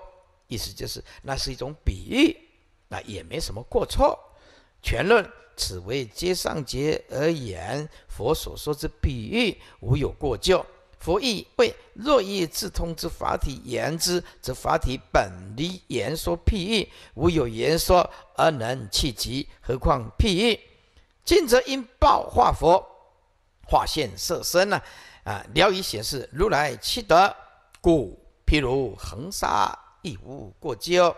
意思就是，那是一种比喻，那也没什么过错。全论此为接上节而言，佛所说之比喻无有过咎。佛意为若意自通之法体言之，则法体本离言说譬喻，无有言说而能契及，何况譬喻？今则因报化佛化现色身呢？啊，了以显示如来其德，故譬如恒沙，亦无过咎。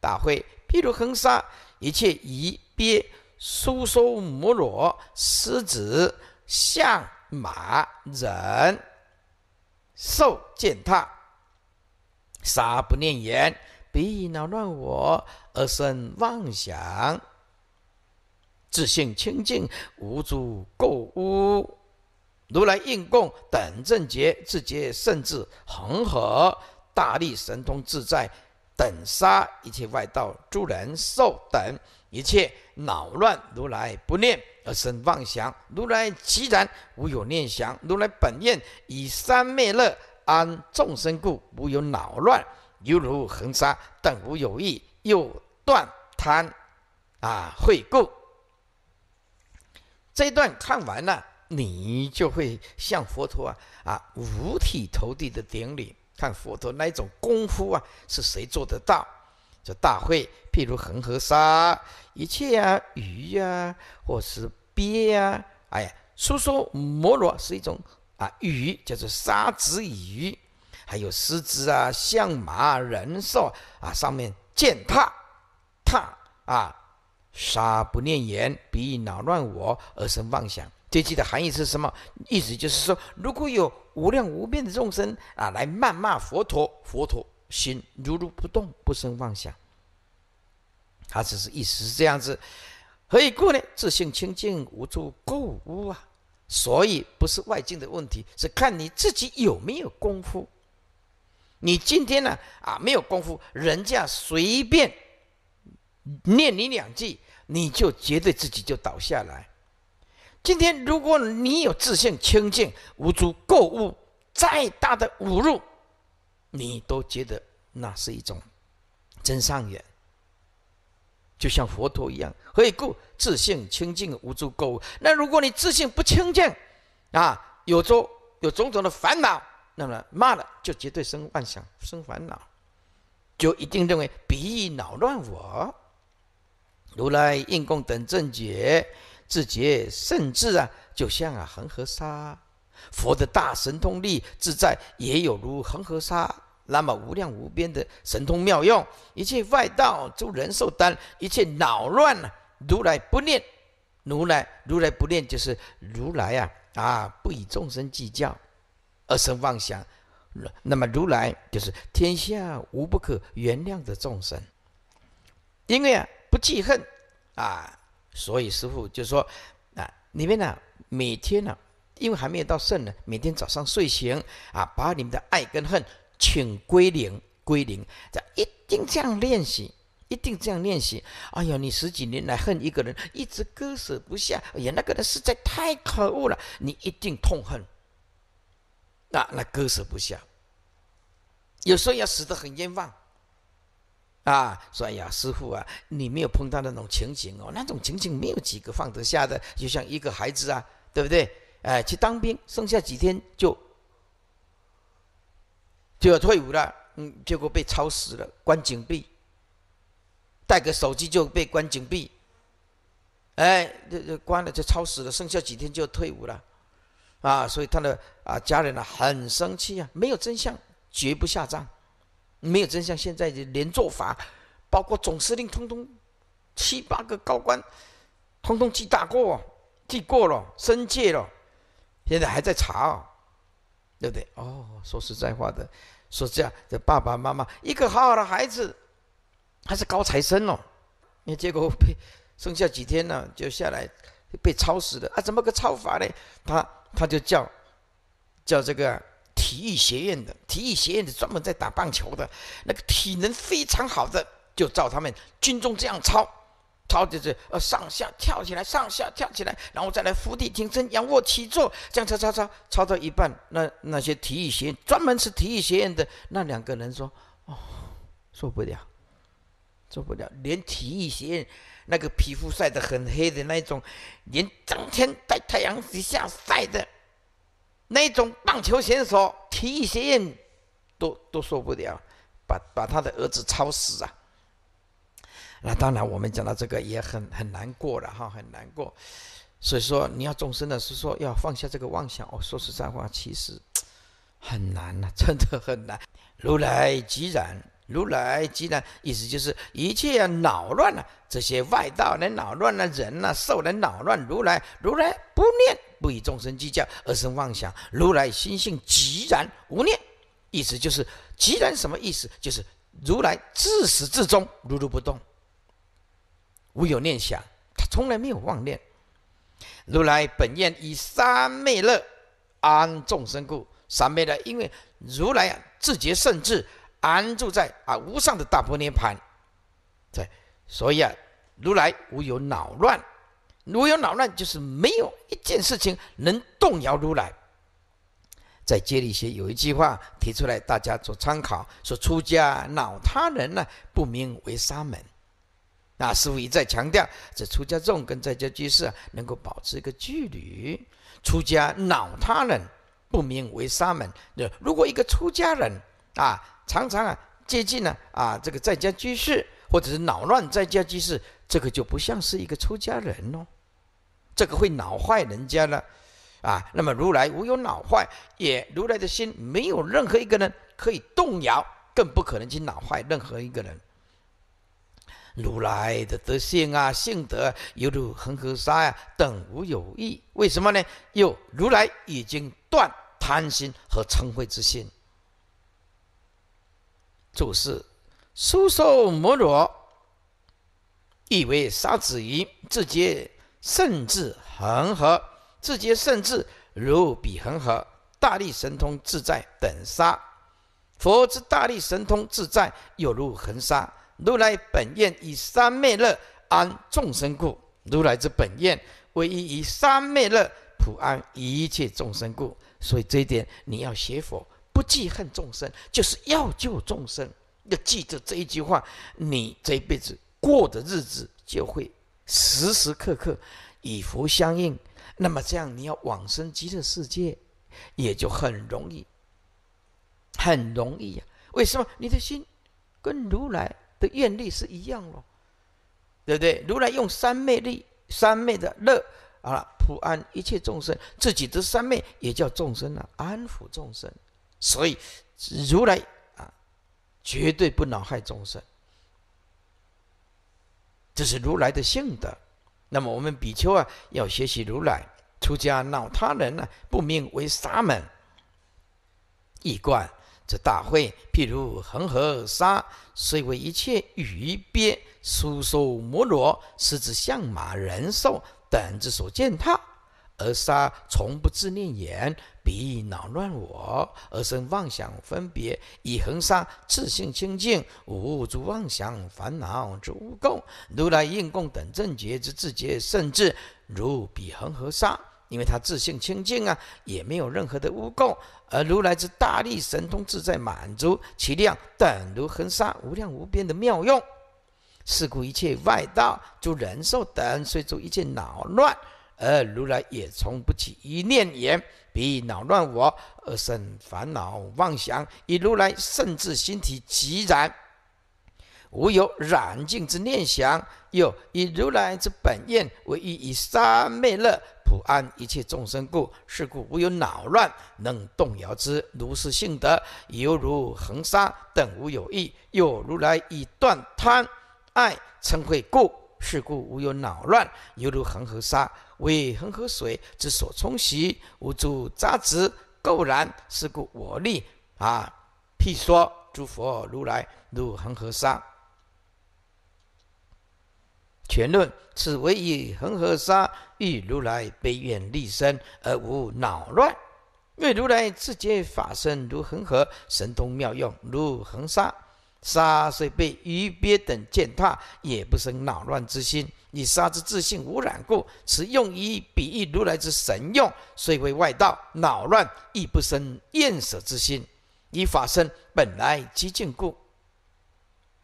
大会譬如恒沙，一切疑鳖、酥酥、摩罗、狮子、象、马、人。受践踏，杀不念言，彼以恼乱我，儿孙妄想，自信清净，无诸垢污，如来应供等正觉，自觉甚至恒河大力神通自在等，杀一切外道诸人兽等一切恼乱如来不念。而生妄想，如来即然无有念想，如来本愿以三昧乐安众生故，无有恼乱，犹如恒沙等无有意，又断贪啊恚故。这一段看完了，你就会像佛陀啊啊五体投地的顶礼，看佛陀那种功夫啊，是谁做得到？这大会，譬如恒河沙一切啊鱼呀，或是。鳖啊，哎，呀，梭说摩罗是一种啊鱼，叫做沙子鱼，还有狮子啊、象马、人兽啊，上面践踏踏啊，杀不念言，必恼乱我而生妄想。这句的含义是什么？意思就是说，如果有无量无边的众生啊，来谩骂佛陀，佛陀心如如不动，不生妄想。他只是意思是这样子。何以故呢？自信清净无诸垢污啊，所以不是外境的问题，是看你自己有没有功夫。你今天呢啊没有功夫，人家随便念你两句，你就绝对自己就倒下来。今天如果你有自信清净无诸垢污，再大的侮辱，你都觉得那是一种真善缘。就像佛陀一样，可以故自信清净无诸垢。那如果你自信不清净，啊，有诸有种种的烦恼，那么骂了就绝对生妄想、生烦恼，就一定认为鼻翼扰乱我。如来应供等正觉自觉甚至啊，就像啊恒河沙，佛的大神通力自在也有如恒河沙。那么无量无边的神通妙用，一切外道诸人受担，一切恼乱啊！如来不念，如来如来不念，就是如来啊啊！不与众生计较，而生妄想，那么如来就是天下无不可原谅的众生，因为啊不记恨啊，所以师父就说啊，你们呢每天呢，因为还没有到圣呢，每天早上睡醒啊，把你们的爱跟恨。请归零，归零，这一定这样练习，一定这样练习。哎呀，你十几年来恨一个人，一直割舍不下。哎呀，那个人实在太可恶了，你一定痛恨。那那割舍不下，有时候要死得很冤枉。啊，说哎呀，师傅啊，你没有碰到那种情形哦，那种情形没有几个放得下的，就像一个孩子啊，对不对？哎，去当兵，剩下几天就。就要退伍了，嗯，结果被超时了，关禁闭。带个手机就被关禁闭，哎，这这关了就超时了，剩下几天就要退伍了，啊，所以他的啊家人呢很生气啊，没有真相绝不下葬，没有真相，现在就连做法，包括总司令通通七八个高官，通通记大过，记过了，升戒了，现在还在查。对不对？哦，说实在话的，说这样的爸爸妈妈，一个好好的孩子，还是高材生哦，你结果被剩下几天呢，就下来被抄死了啊！怎么个抄法呢？他他就叫叫这个体育学院的，体育学院的专门在打棒球的那个体能非常好的，就照他们军中这样抄，超就是呃，上下跳起来，上下跳起来，然后再来伏地挺身、仰卧起坐，这样抄抄抄抄到一半，那那些体育学院专门是体育学院的那两个人说：“哦，受不了，受不了！”连体育学院那个皮肤晒得很黑的那种，连整天在太阳底下晒的那种棒球选手、体育学院都都受不了，把把他的儿子吵死啊！那当然，我们讲到这个也很很难过了哈，很难过。所以说，你要众生的是说要放下这个妄想。我说实在话，其实很难呐，真的很难。如来即然，如来即然，意思就是一切扰乱了这些外道人、扰乱了人呐、兽人扰乱。如来，如来不念，不与众生计较，而生妄想。如来心性即然无念，意思就是即然什么意思？就是如来自始至终如如不动。无有念想，他从来没有妄念。如来本愿以三昧乐安众生故，三昧乐因为如来啊自觉甚至安住在啊无上的大菩提盘，对，所以啊如来无有恼乱，无有恼乱就是没有一件事情能动摇如来。在《戒律学》有一句话提出来，大家做参考：说出家恼他人呢，不名为沙门。那师傅一再强调，这出家众跟在家居士啊，能够保持一个距离。出家恼他人，不名为沙门。就如果一个出家人啊，常常啊接近呢啊，这个在家居士或者是恼乱在家居士，这个就不像是一个出家人哦，这个会恼坏人家了啊。那么如来无有恼坏，也如来的心没有任何一个人可以动摇，更不可能去恼坏任何一个人。如来的德性啊，性德犹如恒河沙呀，等无有异。为什么呢？有如来已经断贪心和嗔恚之心。注释：苏受摩罗意为沙子云，自皆甚至恒河，自皆甚至如彼恒河大力神通自在等沙，佛之大力神通自在有如恒沙。如来本愿以三昧乐安众生故，如来之本愿唯一以三昧乐普安一切众生故。所以这一点你要学佛，不记恨众生，就是要救众生。要记着这一句话，你这一辈子过的日子就会时时刻刻与佛相应。那么这样，你要往生极乐世界，也就很容易，很容易呀。为什么？你的心跟如来。的愿力是一样咯，对不对？如来用三昧力，三昧的乐啊，普安一切众生，自己的三昧也叫众生啊，安抚众生，所以如来啊，绝对不恼害众生，这是如来的性德。那么我们比丘啊，要学习如来，出家恼他人呢，不名为沙门，一观。这大会，譬如恒河沙，虽为一切鱼鳖、殊、生、摩罗、狮子、象马、人兽等之所践踏，而沙从不自念言：彼恼乱我，而生妄想分别。以恒沙自性清净，无诸妄想烦恼之污垢。如来应供等正觉之自觉，甚至如彼恒河沙。因为他自性清净啊，也没有任何的污垢。而如来之大力神通自在满足其量，等如恒沙，无量无边的妙用。是故一切外道、诸人受等，虽作一切恼乱，而如来也从不起一念言，彼恼乱我而生烦恼妄想。以如来甚至心体即然，无有染净之念想。又以如来之本愿为一以三昧乐。普安一切众生故，是故无有恼乱能动摇之。如是性德，犹如恒沙等无有异。又如来以断贪爱嗔恚故，是故无有恼乱，犹如恒河沙为恒河水之所冲洗，无诸杂执垢染。是故我立啊，譬说诸佛如来如恒河沙。全论此为以恒河沙，喻如来悲愿立身而无恼乱。为如来自觉法身如恒河，神通妙用如恒沙，沙虽被鱼鳖等践踏，也不生恼乱之心。以沙之自性无染故，此用以比喻如来之神用，虽为外道恼乱，亦不生厌舍之心。以法身本来即净故。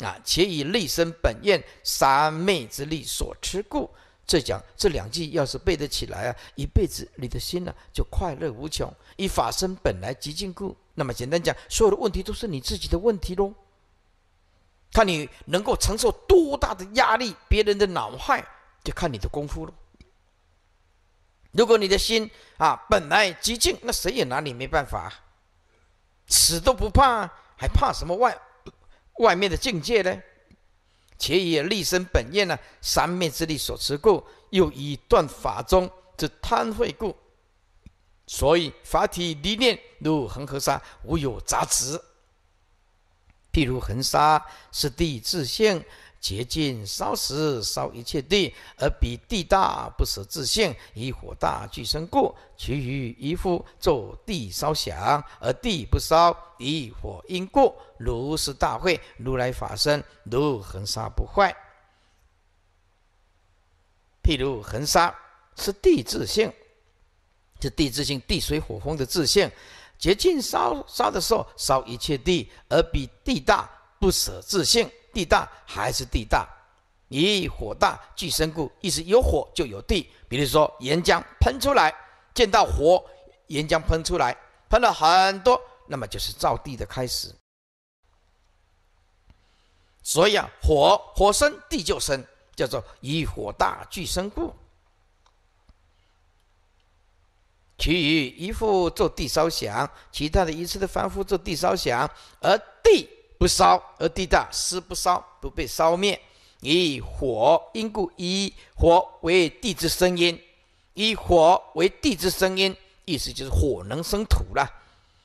啊，且以立身本愿三昧之力所持故，这讲这两句要是背得起来啊，一辈子你的心呢就快乐无穷。以法身本来极净故，那么简单讲，所有的问题都是你自己的问题喽。看你能够承受多大的压力，别人的脑害就看你的功夫了。如果你的心啊本来极净，那谁也拿你没办法，死都不怕，还怕什么外？外面的境界呢，且以立身本愿呢，三昧之力所持故，又以断法中之贪恚故，所以法体离念如恒河沙，无有杂质。譬如恒沙是地自性。竭尽烧时，烧一切地，而比地大，不舍自性，以火大具身故，其余一夫作地烧响，而地不烧，以火因故。如是大会，如来法身如恒沙不坏。譬如恒沙是地自性，是地自性地水火风的自性。竭尽烧烧的时候，烧一切地，而比地大，不舍自性。地大还是地大？以火大聚生故，意思有火就有地。比如说岩浆喷出来，见到火，岩浆喷出来，喷了很多，那么就是造地的开始。所以啊，火火生地就生，叫做以火大聚生故。其余一副做地烧响，其他的一次的反复做地烧响，而地。不烧而地大，湿不烧不被烧灭，以火，因故以火为地之声音，以火为地之声音，意思就是火能生土了。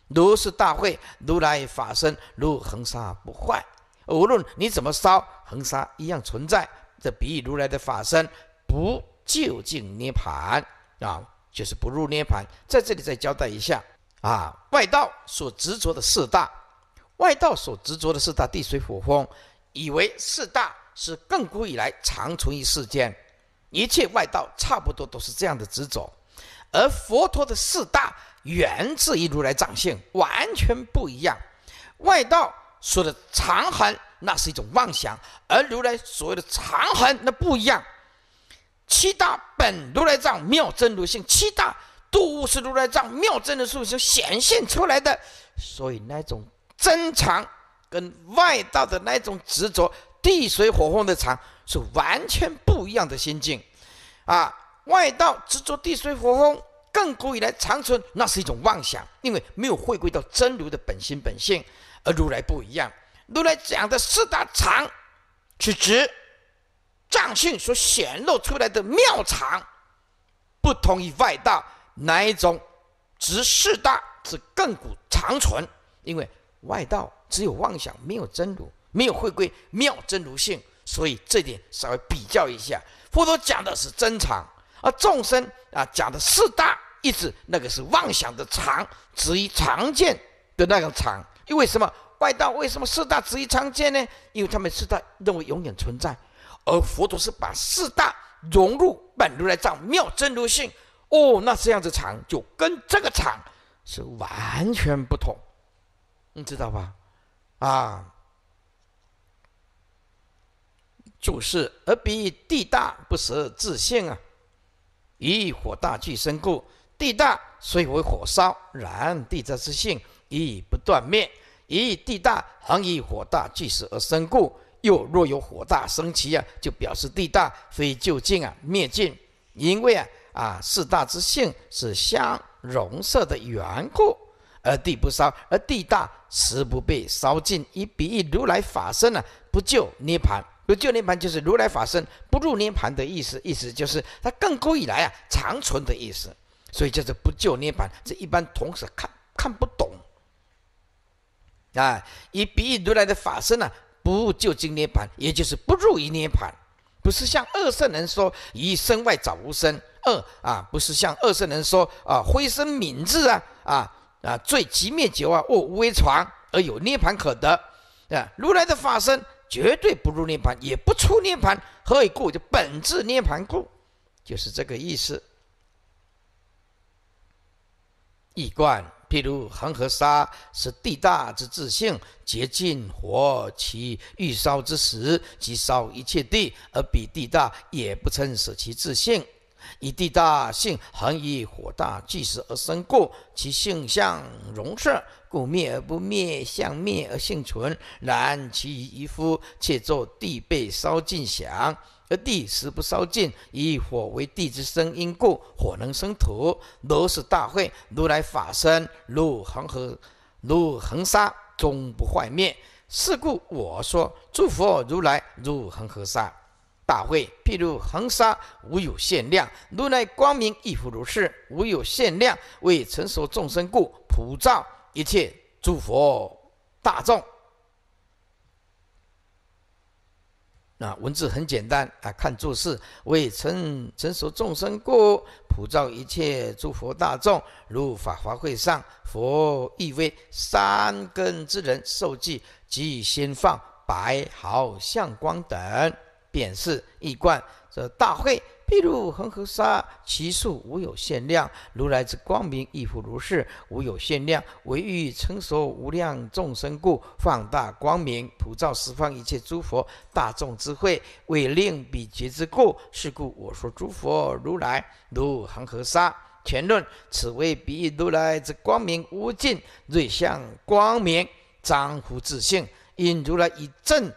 如是大会，如来法身如恒沙不坏，无论你怎么烧，恒沙一样存在。这比喻如来的法身不究竟涅槃啊，就是不入涅槃。在这里再交代一下啊，外道所执着的四大。外道所执着的四大地水火风，以为四大是亘古以来长存于世间，一切外道差不多都是这样的执着，而佛陀的四大源自于如来藏性，完全不一样。外道说的长恒那是一种妄想，而如来所谓的长恒那不一样。七大本如来藏妙真如性，七大度物是如来藏妙真的属性显现出来的，所以那种。真常跟外道的那种执着地水火风的常是完全不一样的心境，啊，外道执着地水火风，亘古以来长存，那是一种妄想，因为没有回归到真如的本心本性，而如来不一样，如来讲的四大常是指藏性所显露出来的妙常，不同于外道哪一种执四大是亘古长存，因为。外道只有妄想，没有真如，没有回归妙真如性，所以这点稍微比较一下，佛陀讲的是真常，而众生啊讲的四大意志，那个是妄想的常，指于常见的那个常。因为什么外道为什么四大指于常见呢？因为他们四大认为永远存在，而佛陀是把四大融入本如来藏妙真如性。哦，那这样子常就跟这个常是完全不同。你知道吧？啊，注释而比地大不实自性啊，以火大俱生故，地大虽为火烧，然地之性以不断灭。以地大恒以火大俱死而生故，又若有火大生起啊，就表示地大非就近啊灭尽，因为啊啊四大之性是相容色的缘故。而地不烧，而地大，时不被烧尽。以比喻如来法身啊，不就涅盘。不就涅盘就是如来法身不入涅盘的意思，意思就是他更古以来啊，长存的意思。所以就是不就涅盘，这一般同时看看不懂。啊，以比喻如来的法身啊，不就经涅盘，也就是不入于涅盘，不是像二圣人说以身外找无身二啊，不是像二圣人说啊，灰身泯智啊啊。啊，最极灭绝啊，哦，无为传而有涅盘可得啊！如来的法身绝对不入涅盘，也不出涅盘，何以故？就本质涅盘故，就是这个意思。一观譬如恒河沙是地大之自性，洁净火其欲烧之时，即烧一切地，而彼地大也不曾舍其自性。以地大性恒，以火大聚时而生故，其性相容色，故灭而不灭，相灭而性存。然其余余夫，且作地被烧尽想，而地时不烧尽。以火为地之生因故，火能生土，如是大慧。如来法身如恒河，如恒沙，终不坏灭。是故我说，诸佛如来如恒河沙。大会譬如恒沙，无有限量。如来光明亦复如是，无有限量，为成熟众生故，普照一切诸佛大众。那文字很简单啊，看注释：为成成熟众生故，普照一切诸佛大众。如法华会上，佛亦为三根之人受记，及心放白毫相光等。便是一观，则大会譬如恒河沙，其数无有限量。如来之光明亦复如是，无有限量。唯欲成熟无量众生故，放大光明，普照十方一切诸佛大众之慧，为令彼觉之故。是故我说诸佛如来如恒河沙。前论此为彼如来之光明无尽，瑞相光明彰乎自性。因如来以正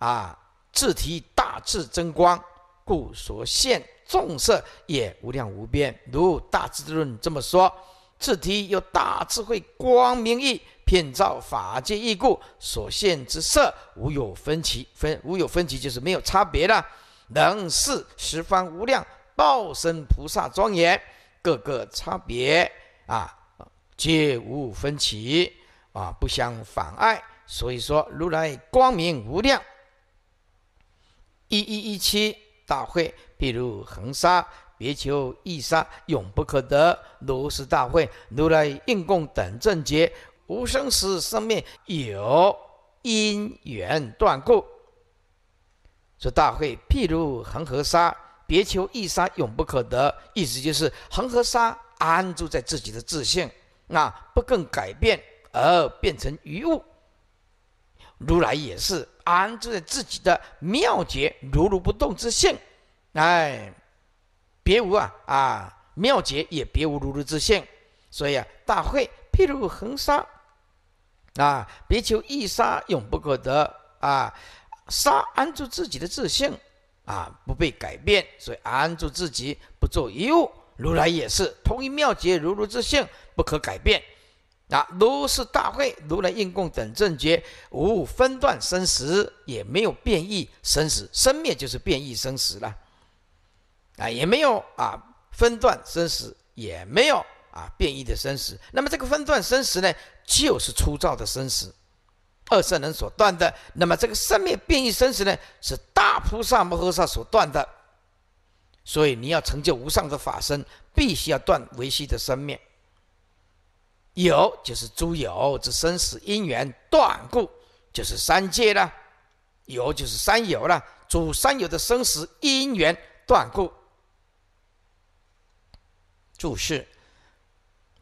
啊自体大智真光，故所现众色也无量无边。如大智论这么说：此体有大智慧光明义，遍照法界义故，所现之色无有分歧。分无有分歧就是没有差别的。能是十方无量报身菩萨庄严，各个差别啊，皆无分歧啊，不相妨碍。所以说，如来光明无量。一一一七大会，譬如恒沙，别求一沙，永不可得。如是大会，如来应供等正觉，无生死生命，有因缘断故。这大会譬如恒河沙，别求一沙，永不可得。意思就是恒河沙安住在自己的自信，那不更改变而变成余物。如来也是安住在自己的妙觉如如不动之性，哎，别无啊啊妙觉也别无如如之性，所以啊大会譬如恒沙啊，别求一沙永不可得啊，沙安住自己的自信啊，不被改变，所以安住自己不做一物，如来也是同一妙觉如如之性不可改变。啊，如是大会、如来应供等正觉，无分段生死，也没有变异生死，生灭就是变异生死了。啊，也没有啊分段生死，也没有啊变异的生死。那么这个分段生死呢，就是粗糙的生死，二圣人所断的。那么这个生灭变异生死呢，是大菩萨摩诃萨所断的。所以你要成就无上的法身，必须要断维系的生灭。有就是诸有，这生死因缘断故，就是三界了；有就是三有了，诸三有的生死因缘断故。注释：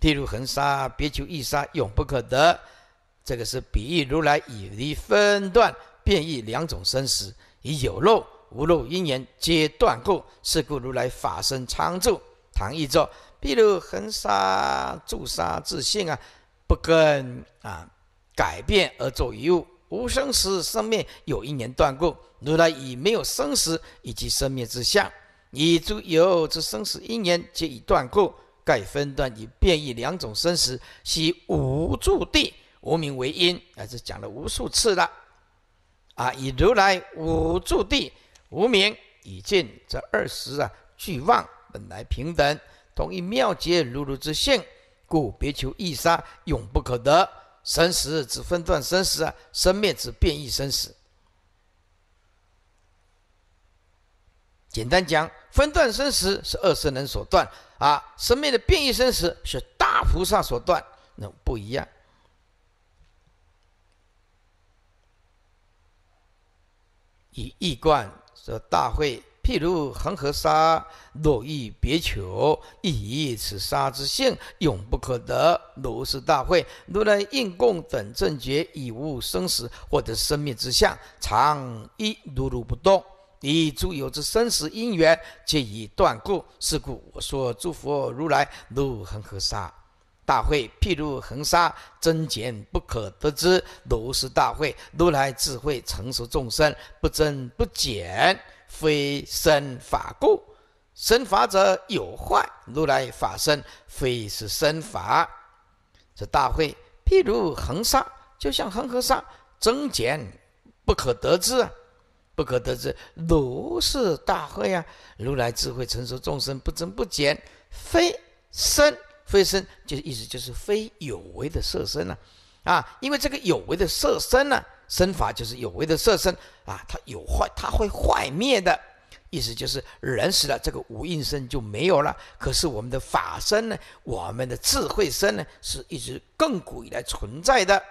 譬如恒沙别求一沙，永不可得。这个是比喻如来以离分断，变异两种生死，以有漏无漏因缘皆断故。是故如来法身常住，唐一坐。譬如恒沙、诸沙自性啊，不跟啊改变而作一物，无生死生灭，有一年断故。如来以没有生死以及生灭之相，以诸有之生死一年皆已断故，盖分断以变异两种生死，悉无住地无名为因。而这讲了无数次了啊！以如来无住地无名，以尽这二十啊俱忘，本来平等。同一妙觉如如之性，故别求易杀，永不可得。生死只分段生死啊，生灭只变异生死。简单讲，分段生死是二圣人所断啊，生灭的变异生死是大菩萨所断，那不一样。以一观则大会。譬如恒河沙，若欲别求，以此沙之性，永不可得。如是大会，如来应供等正觉，以无生死或者生命之相，常依如如不动，以诸有之生死因缘，皆已断故。是故我说诸佛如来如恒河沙大会。譬如恒沙增减不可得之如是大会，如来智慧成熟众生，不增不减。非身法故，身法者有坏。如来法身，非是身法，是大会。譬如恒沙，就像恒河沙，增减不可得知，不可得知。如是大会啊，如来智慧成熟众生，不增不减，非身，非身，就意思就是非有为的色身呐，啊，因为这个有为的色身呢。身法就是有为的色身啊，它有坏，它会坏灭的。意思就是人死了，这个无应身就没有了。可是我们的法身呢，我们的智慧身呢，是一直亘古以来存在的。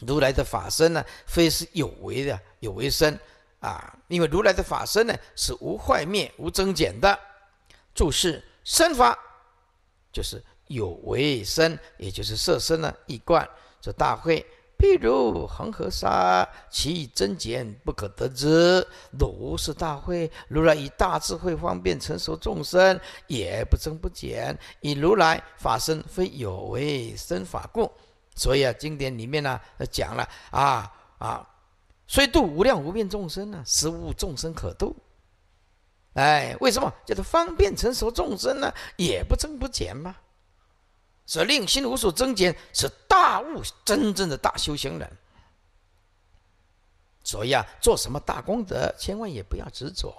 如来的法身呢，非是有为的有为身啊，因为如来的法身呢是无坏灭、无增减的。注释：身法就是有为身，也就是色身呢，一贯这大会。譬如恒河沙，其以增减不可得之；如是大会，如来以大智慧方便成熟众生，也不增不减。以如来法身非有为身法故，所以啊，经典里面呢讲了啊啊，虽度无量无边众生呢，实无众生可度。哎，为什么叫做方便成熟众生呢？也不增不减嘛。是令心无所增减，是大悟真正的大修行人。所以啊，做什么大功德，千万也不要执着。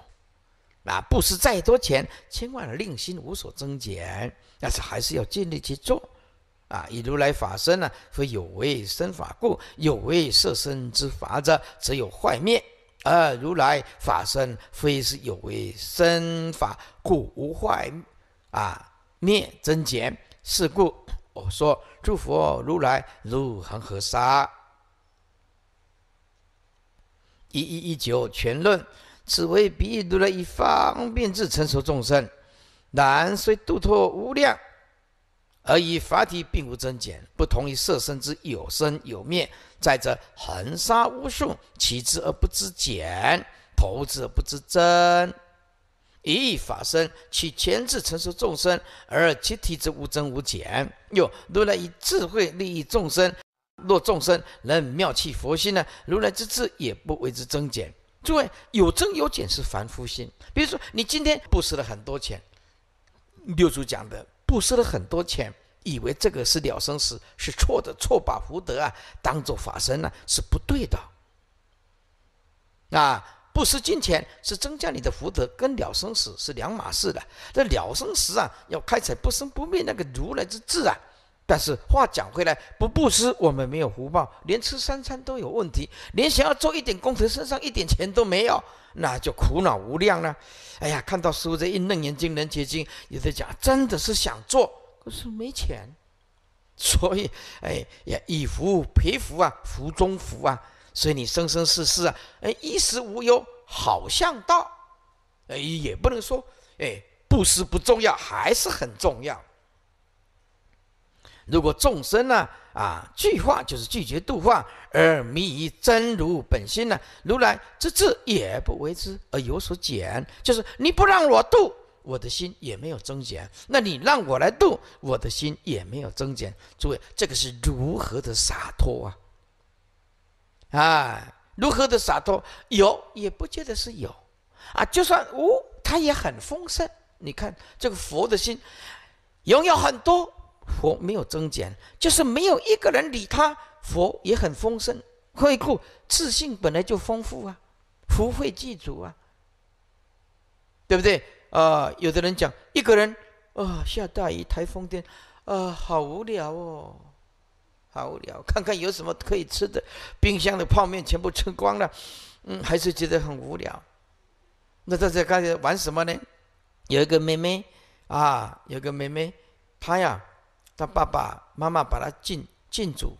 啊，布施再多钱，千万令心无所增减，但是还是要尽力去做。啊，以如来法身呢，非有为身法故，有为设身之法者，只有坏灭。啊，如来法身非是有为身法故，无坏啊灭增减。是故我说诸佛如来如恒河沙一一一九全论，此为比度来一方便智成熟众生。然虽度脱无量，而以法体并无增减，不同于色身之有生有灭。再者，恒沙无数，其之而不知减，投之而不知增。一意法身，其前志成熟众生，而其体之无增无减。又如来以智慧利益众生，若众生能妙契佛心呢，如来之智也不为之增减。诸位，有增有减是凡夫心。比如说，你今天布施了很多钱，六祖讲的，布施了很多钱，以为这个是了生死，是错的，错把福德啊当做法身呢，是不对的。啊。不施金钱是增加你的福德，跟了生死是两码事的。这了生死啊，要开采不生不灭那个如来之智啊。但是话讲回来，不布施，我们没有福报，连吃三餐都有问题，连想要做一点功德，身上一点钱都没有，那就苦恼无量了。哎呀，看到师傅这一楞严经、能结经，有的讲真的是想做，可是没钱，所以，哎，呀，以福培福啊，福中福啊。所以你生生世世啊，哎，衣食无忧，好向道，哎，也不能说，哎，布施不重要，还是很重要。如果众生呢，啊，拒化就是拒绝度化，而迷于真如本心呢，如来之智也不为之而有所减，就是你不让我度，我的心也没有增减；那你让我来度，我的心也没有增减。诸位，这个是如何的洒脱啊！啊，如何的洒脱？有也不觉得是有，啊，就算无，他也很丰盛。你看这个佛的心，拥有很多佛，没有增减，就是没有一个人理他，佛也很丰盛。会故自信本来就丰富啊，福慧具足啊，对不对？啊，有的人讲，一个人啊下大雨，台风天，啊好无聊哦。好无聊，看看有什么可以吃的。冰箱的泡面全部吃光了，嗯，还是觉得很无聊。那在这刚才玩什么呢？有一个妹妹啊，有个妹妹，她呀，她爸爸妈妈把她禁禁足，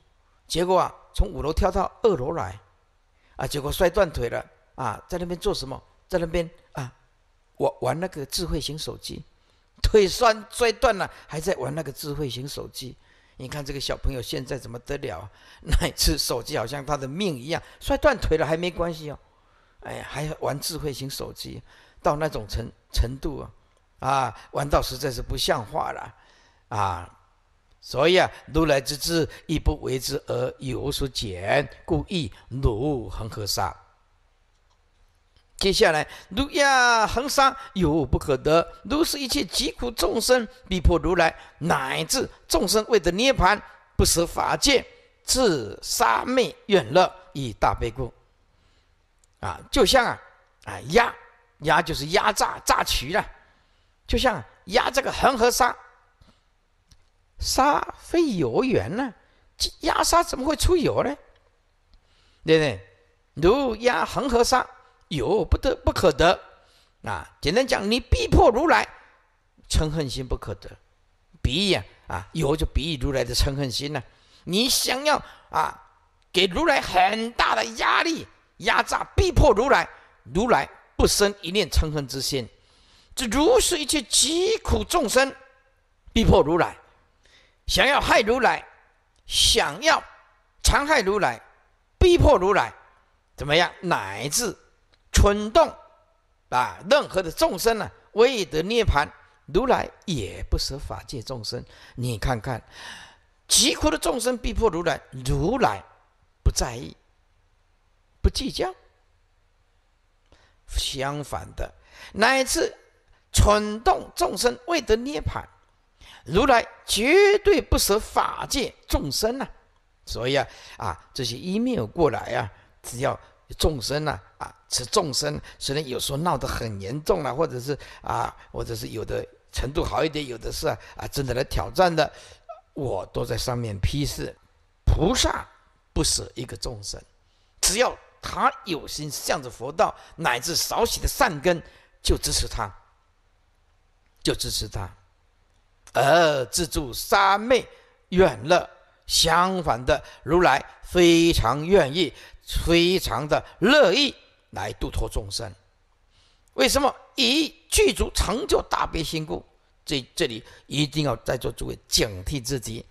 结果啊，从五楼跳到二楼来，啊，结果摔断腿了啊，在那边做什么？在那边啊，我玩那个智慧型手机，腿摔摔断了，还在玩那个智慧型手机。你看这个小朋友现在怎么得了？那一次手机好像他的命一样，摔断腿了还没关系哦，哎，还玩智慧型手机，到那种程程度啊，啊，玩到实在是不像话了，啊，所以啊，如来之智亦不为之而有所减，故意如恒河沙。接下来，如压恒沙有不可得，如是一切疾苦众生逼迫如来，乃至众生为得涅盘，不舍法界，自杀灭远乐，以大悲故。啊，就像啊啊压压就是压榨榨取了，就像压这个恒河沙，沙非油源呢，压沙怎么会出油呢？对不对？如压恒河沙。有不得不可得啊！简单讲，你逼迫如来，嗔恨心不可得，比喻啊，啊，有就比如来的嗔恨心呢。你想要啊，给如来很大的压力，压榨，逼迫如来，如来不生一念嗔恨之心。这如是一切疾苦众生，逼迫如来，想要害如来，想要残害如来，逼迫如来，怎么样，乃至。蠢动啊！任何的众生呢，未得涅盘，如来也不舍法界众生。你看看，极苦的众生逼迫如来，如来不在意，不计较。相反的，乃至蠢动众生未得涅盘，如来绝对不舍法界众生呐。所以啊，啊，这些一面过来啊，只要众生呐，啊。是众生，虽然有时候闹得很严重啊，或者是啊，或者是有的程度好一点，有的是啊，真的来挑战的，我都在上面批示。菩萨不舍一个众生，只要他有心向着佛道，乃至少许的善根，就支持他，就支持他。而自助沙昧远了，相反的，如来非常愿意，非常的乐意。来度脱众生，为什么以具足成就大悲心故？这这里一定要在座诸位警惕自己，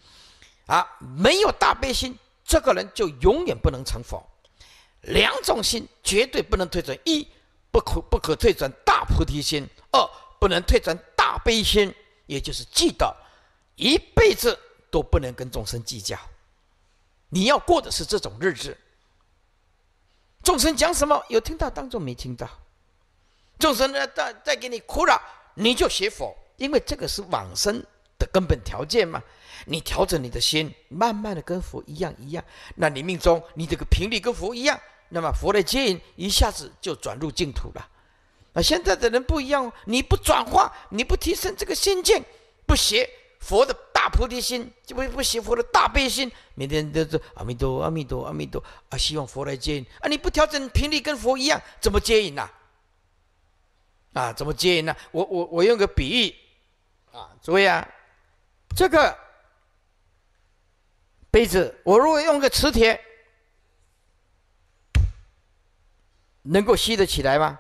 啊，没有大悲心，这个人就永远不能成佛。两种心绝对不能退转：一不可不可退转大菩提心；二不能退转大悲心，也就是记得一辈子都不能跟众生计较，你要过的是这种日子。众生讲什么，有听到当做没听到。众生呢，在在给你苦恼，你就学佛，因为这个是往生的根本条件嘛。你调整你的心，慢慢的跟佛一样一样，那你命中你这个频率跟佛一样，那么佛的接引一下子就转入净土了。那现在的人不一样，你不转化，你不提升这个心境，不学佛的。大菩提心就不不学佛的大悲心，每天都是阿弥陀阿弥陀阿弥陀啊！希望佛来接引啊！你不调整频率跟佛一样，怎么接引呢？啊，怎么接引呢？我我我用个比喻啊，诸位啊，这个杯子，我如果用个磁铁，能够吸得起来吗？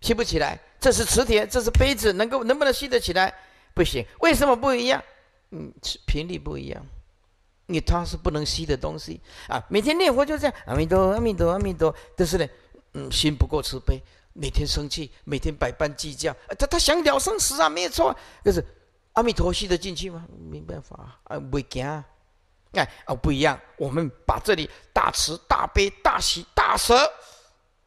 吸不起来。这是磁铁，这是杯子，能够能不能吸得起来？不行。为什么不一样？嗯，频率不一样，你它是不能吸的东西啊。每天念佛就这样，阿弥陀、阿弥陀、阿弥陀，但是呢，嗯，心不够慈悲，每天生气，每天百般计较，他他想了生死啊，没有错。可是阿弥陀吸得进去吗？没办法啊，不行啊。哎，哦，不一样。我们把这里大慈大悲大喜大舍，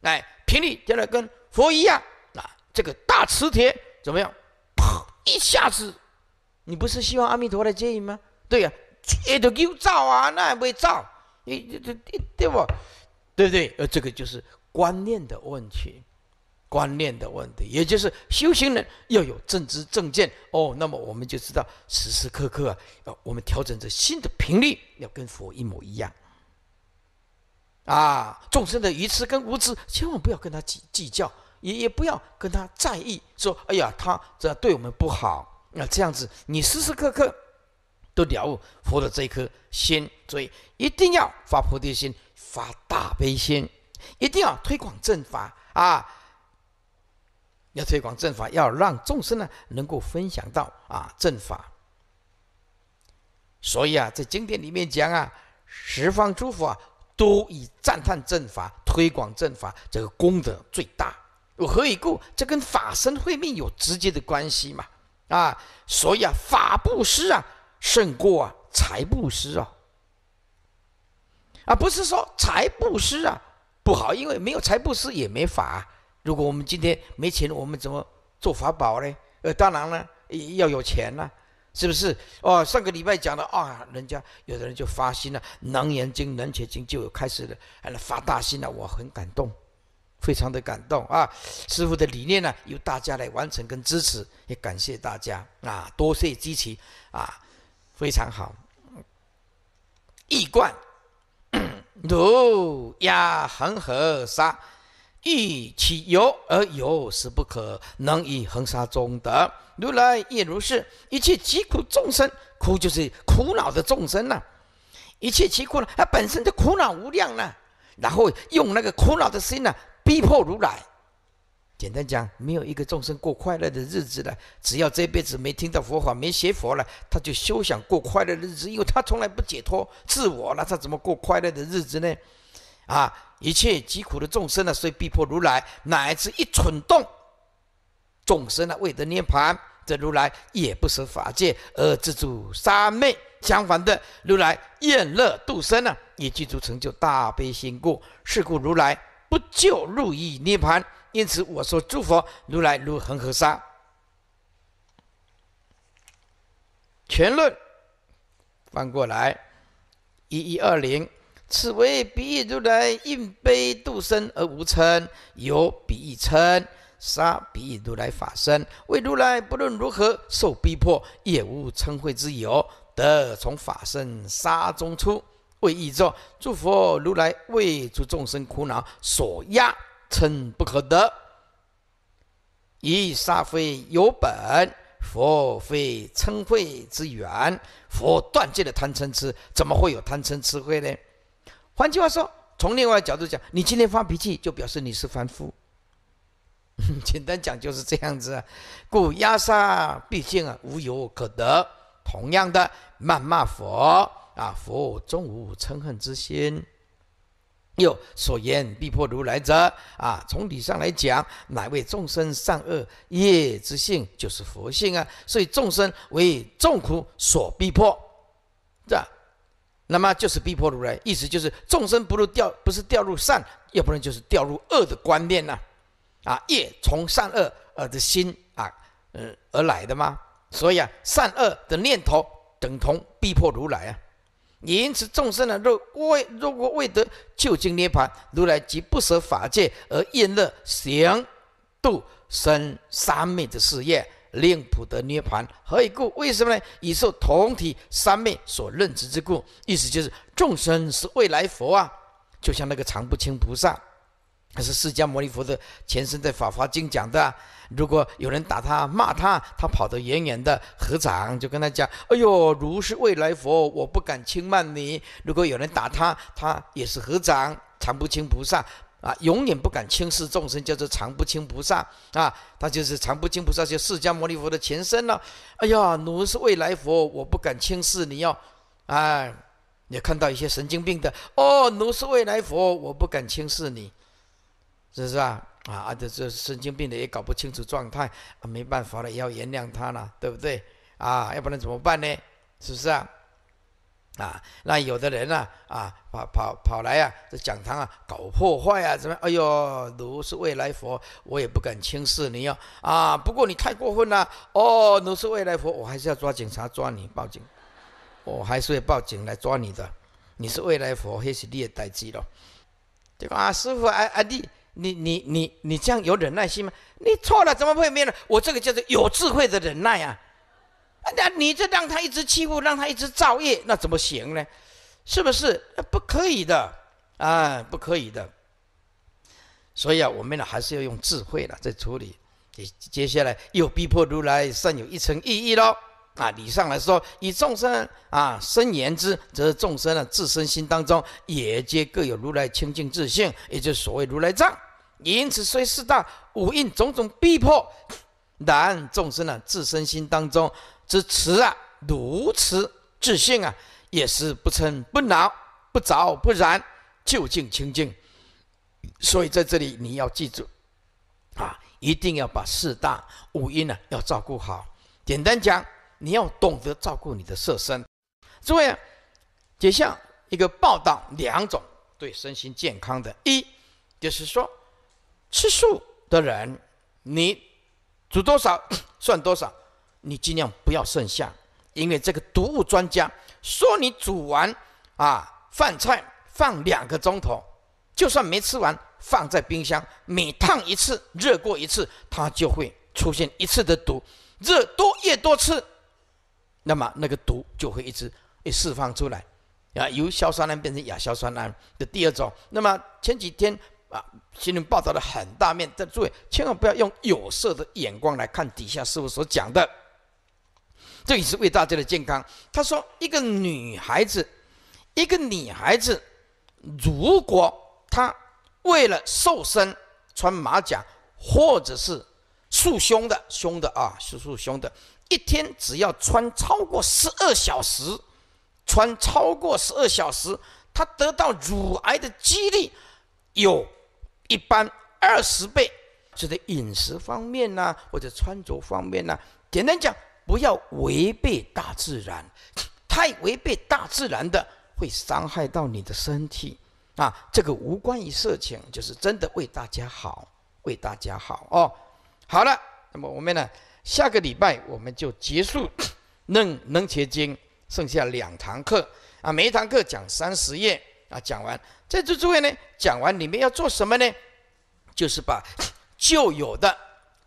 哎，频率将来跟佛一样啊。这个大磁铁怎么样？啪，一下子。你不是希望阿弥陀来接引吗？对呀，接都给我照啊，那也不会照，你、这这对不对？呃，这个就是观念的问题，观念的问题，也就是修行人要有正知正见哦。那么我们就知道，时时刻刻要我们调整着心的频率，要跟佛一模一样。啊，众生的愚痴跟无知，千万不要跟他计计较，也也不要跟他在意，说哎呀，他这对我们不好。那这样子，你时时刻刻都了悟佛的这一颗心，所以一定要发菩提心，发大悲心，一定要推广正法啊！要推广正法，要让众生呢能够分享到啊正法。所以啊，在经典里面讲啊，十方诸佛都以赞叹正法、推广正法这个功德最大。有何以故？这跟法身慧命有直接的关系嘛。啊，所以啊，法布施啊，胜过啊财布施啊。啊，不是说财布施啊不好，因为没有财布施也没法。如果我们今天没钱，我们怎么做法宝呢？呃，当然了，要有钱呐，是不是？哦，上个礼拜讲了啊，人家有的人就发心了，能言经、能且经就开始了，发大心了，我很感动。非常的感动啊！师傅的理念呢，由大家来完成跟支持，也感谢大家啊，多谢支持啊，非常好。易观 如压恒河沙，欲起游而游是不可能，以恒沙中的如来亦如是。一切疾苦众生，苦就是苦恼的众生呐，一切疾苦呢，它本身就苦恼无量呢，然后用那个苦恼的心呢。逼迫如来，简单讲，没有一个众生过快乐的日子了。只要这辈子没听到佛法、没学佛了，他就休想过快乐的日子，因为他从来不解脱自我，那他怎么过快乐的日子呢？啊，一切疾苦的众生呢，所以逼迫如来乃至一蠢动众生呢，未得涅盘，这如来也不舍法界而自住三昧。相反的，如来厌乐度生呢，也具足成就大悲心故。是故如来。不救入意涅盘，因此我说：诸佛如来如恒河沙。全论翻过来，一一二零，此为比如来应悲度生而无称，有比丘称杀比丘如来法身为如来，不论如何受逼迫，也无称慧之由，得从法身杀中出。为欲咒，诸佛如来为诸众生苦恼所压，称不可得。以沙非有本，佛非称慧之源。佛断戒了贪嗔痴，怎么会有贪嗔痴会呢？换句话说，从另外角度讲，你今天发脾气，就表示你是凡夫。简单讲就是这样子啊。故压杀毕竟啊无有可得。同样的，谩骂佛。啊！佛终无嗔恨之心，又所言必破如来者啊！从理上来讲，乃为众生善恶业之性，就是佛性啊。所以众生为众苦所逼迫，这，那么就是逼迫如来。意思就是众生不如掉，不是掉入善，要不然就是掉入恶的观念呢。啊，业从善恶而的心啊，嗯而来的吗？所以啊，善恶的念头等同逼迫如来啊。也因此，众生呢，若未若果未得究竟涅盘，如来即不舍法界而厌乐行度生三昧的事业，令普得涅盘。何以故？为什么呢？以受同体三昧所认知之故。意思就是，众生是未来佛啊，就像那个常不清菩萨，还是释迦牟尼佛的前身，在法华经讲的。如果有人打他骂他，他跑得远远的，合掌就跟他讲：“哎呦，如是未来佛，我不敢轻慢你。”如果有人打他，他也是合掌，常不轻菩萨啊，永远不敢轻视众生，叫做常不轻菩萨啊。他就是常不轻菩萨，就释迦牟尼佛的前身了。哎呀，如是未来佛，我不敢轻视你，要，哎，也看到一些神经病的哦，奴是未来佛，我不敢轻视你，是不是啊？啊，啊，这这神经病的也搞不清楚状态，啊，没办法了，也要原谅他了，对不对？啊，要不然怎么办呢？是不是啊？啊，那有的人呢，啊，跑跑跑来啊，这讲堂啊，搞破坏啊，怎么？哎呦，奴是未来佛，我也不敢轻视你哟。啊，不过你太过分了，哦，奴是未来佛，我还是要抓警察抓你，报警，我还是会报警来抓你的。你是未来佛，还是也待机了？这个啊，师傅啊啊，你。你你你你这样有忍耐心吗？你错了，怎么会没有？我这个叫做有智慧的忍耐啊！那你这让他一直欺负，让他一直造业，那怎么行呢？是不是？不可以的啊，不可以的。所以啊，我们呢还是要用智慧了，在处理。接接下来又逼迫如来，尚有一层意义喽。啊，理上来说，以众生啊，深言之，则众生的自身心当中，也皆各有如来清净自性，也就所谓如来藏。因此，虽四大五蕴种种逼迫，然众生呢，自身心当中，之持啊，如此自信啊，也是不嗔不恼不着不染，究竟清净。所以，在这里你要记住，啊，一定要把四大五蕴呢要照顾好。简单讲，你要懂得照顾你的色身。诸位，接下一个报道，两种对身心健康的，一就是说。吃素的人，你煮多少 算多少，你尽量不要剩下，因为这个毒物专家说，你煮完啊饭菜放两个钟头，就算没吃完，放在冰箱，每烫一次、热过一次，它就会出现一次的毒，热多越多次，那么那个毒就会一直释放出来，啊，由硝酸铵变成亚硝酸铵的第二种。那么前几天。啊！新闻报道的很大面，但注意千万不要用有色的眼光来看底下师傅所讲的。这也是为大家的健康。他说，一个女孩子，一个女孩子，如果她为了瘦身穿马甲，或者是束胸的胸的啊，是束胸的，一天只要穿超过十二小时，穿超过十二小时，她得到乳癌的几率有。一般二十倍，是在饮食方面呐，或者穿着方面呐。简单讲，不要违背大自然，太违背大自然的会伤害到你的身体啊。这个无关于色情，就是真的为大家好，为大家好哦。好了，那么我们呢，下个礼拜我们就结束《楞楞伽经》，剩下两堂课啊，每一堂课讲三十页。啊，讲完，在座诸位呢，讲完你们要做什么呢？就是把 旧有的、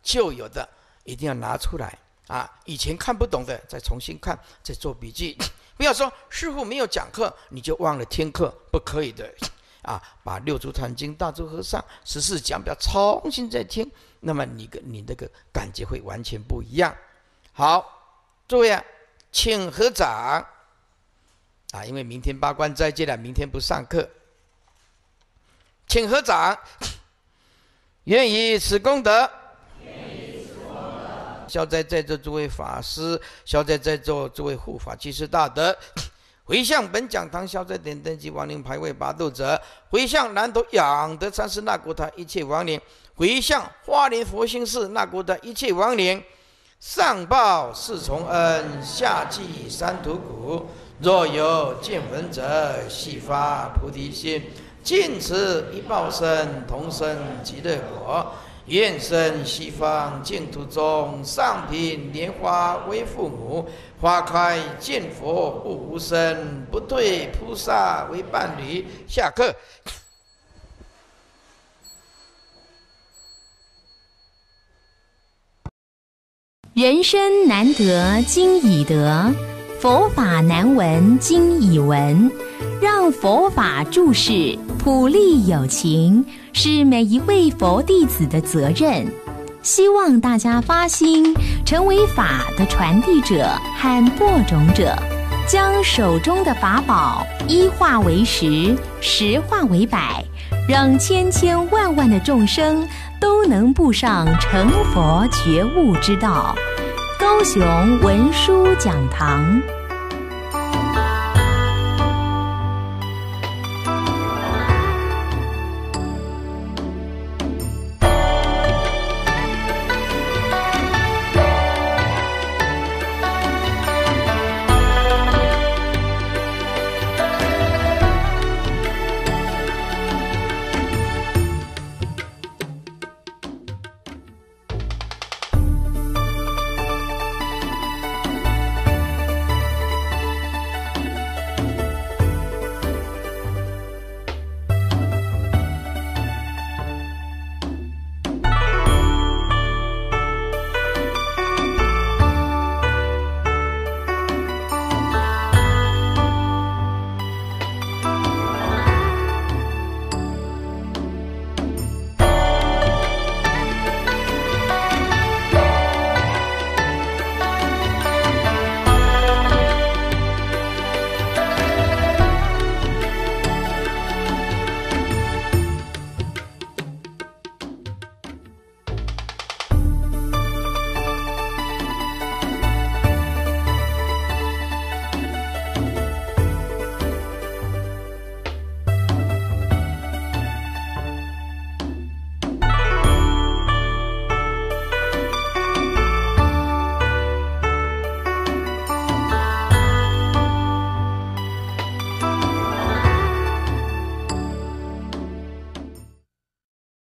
旧有的一定要拿出来啊。以前看不懂的，再重新看，再做笔记。不要说师傅没有讲课，你就忘了听课，不可以的。啊，把《六祖坛经》《大珠和尚十四讲表》重新再听，那么你跟你那个感觉会完全不一样。好，诸位，请合掌。啊，因为明天八关斋戒了，明天不上课，请合掌。愿以此功德，消灾在座诸位法师，消灾在座诸位护法，即是大德。回向本讲堂消灾点灯及亡灵牌位拔度者，回向南斗养德三世那国他一切亡灵，回向花莲佛心寺那国的一切亡灵，上报四重恩，下济三途苦。若有见闻者，悉发菩提心。尽此一报身，同生极乐国。愿生西方净土中，上品莲花为父母。花开见佛不无生，不退菩萨为伴侣。下课。人生难得今已得。佛法难闻，经已闻。让佛法注释普利有情，是每一位佛弟子的责任。希望大家发心，成为法的传递者和播种者，将手中的法宝一化为十，十化为百，让千千万万的众生都能步上成佛觉悟之道。高雄文殊讲堂。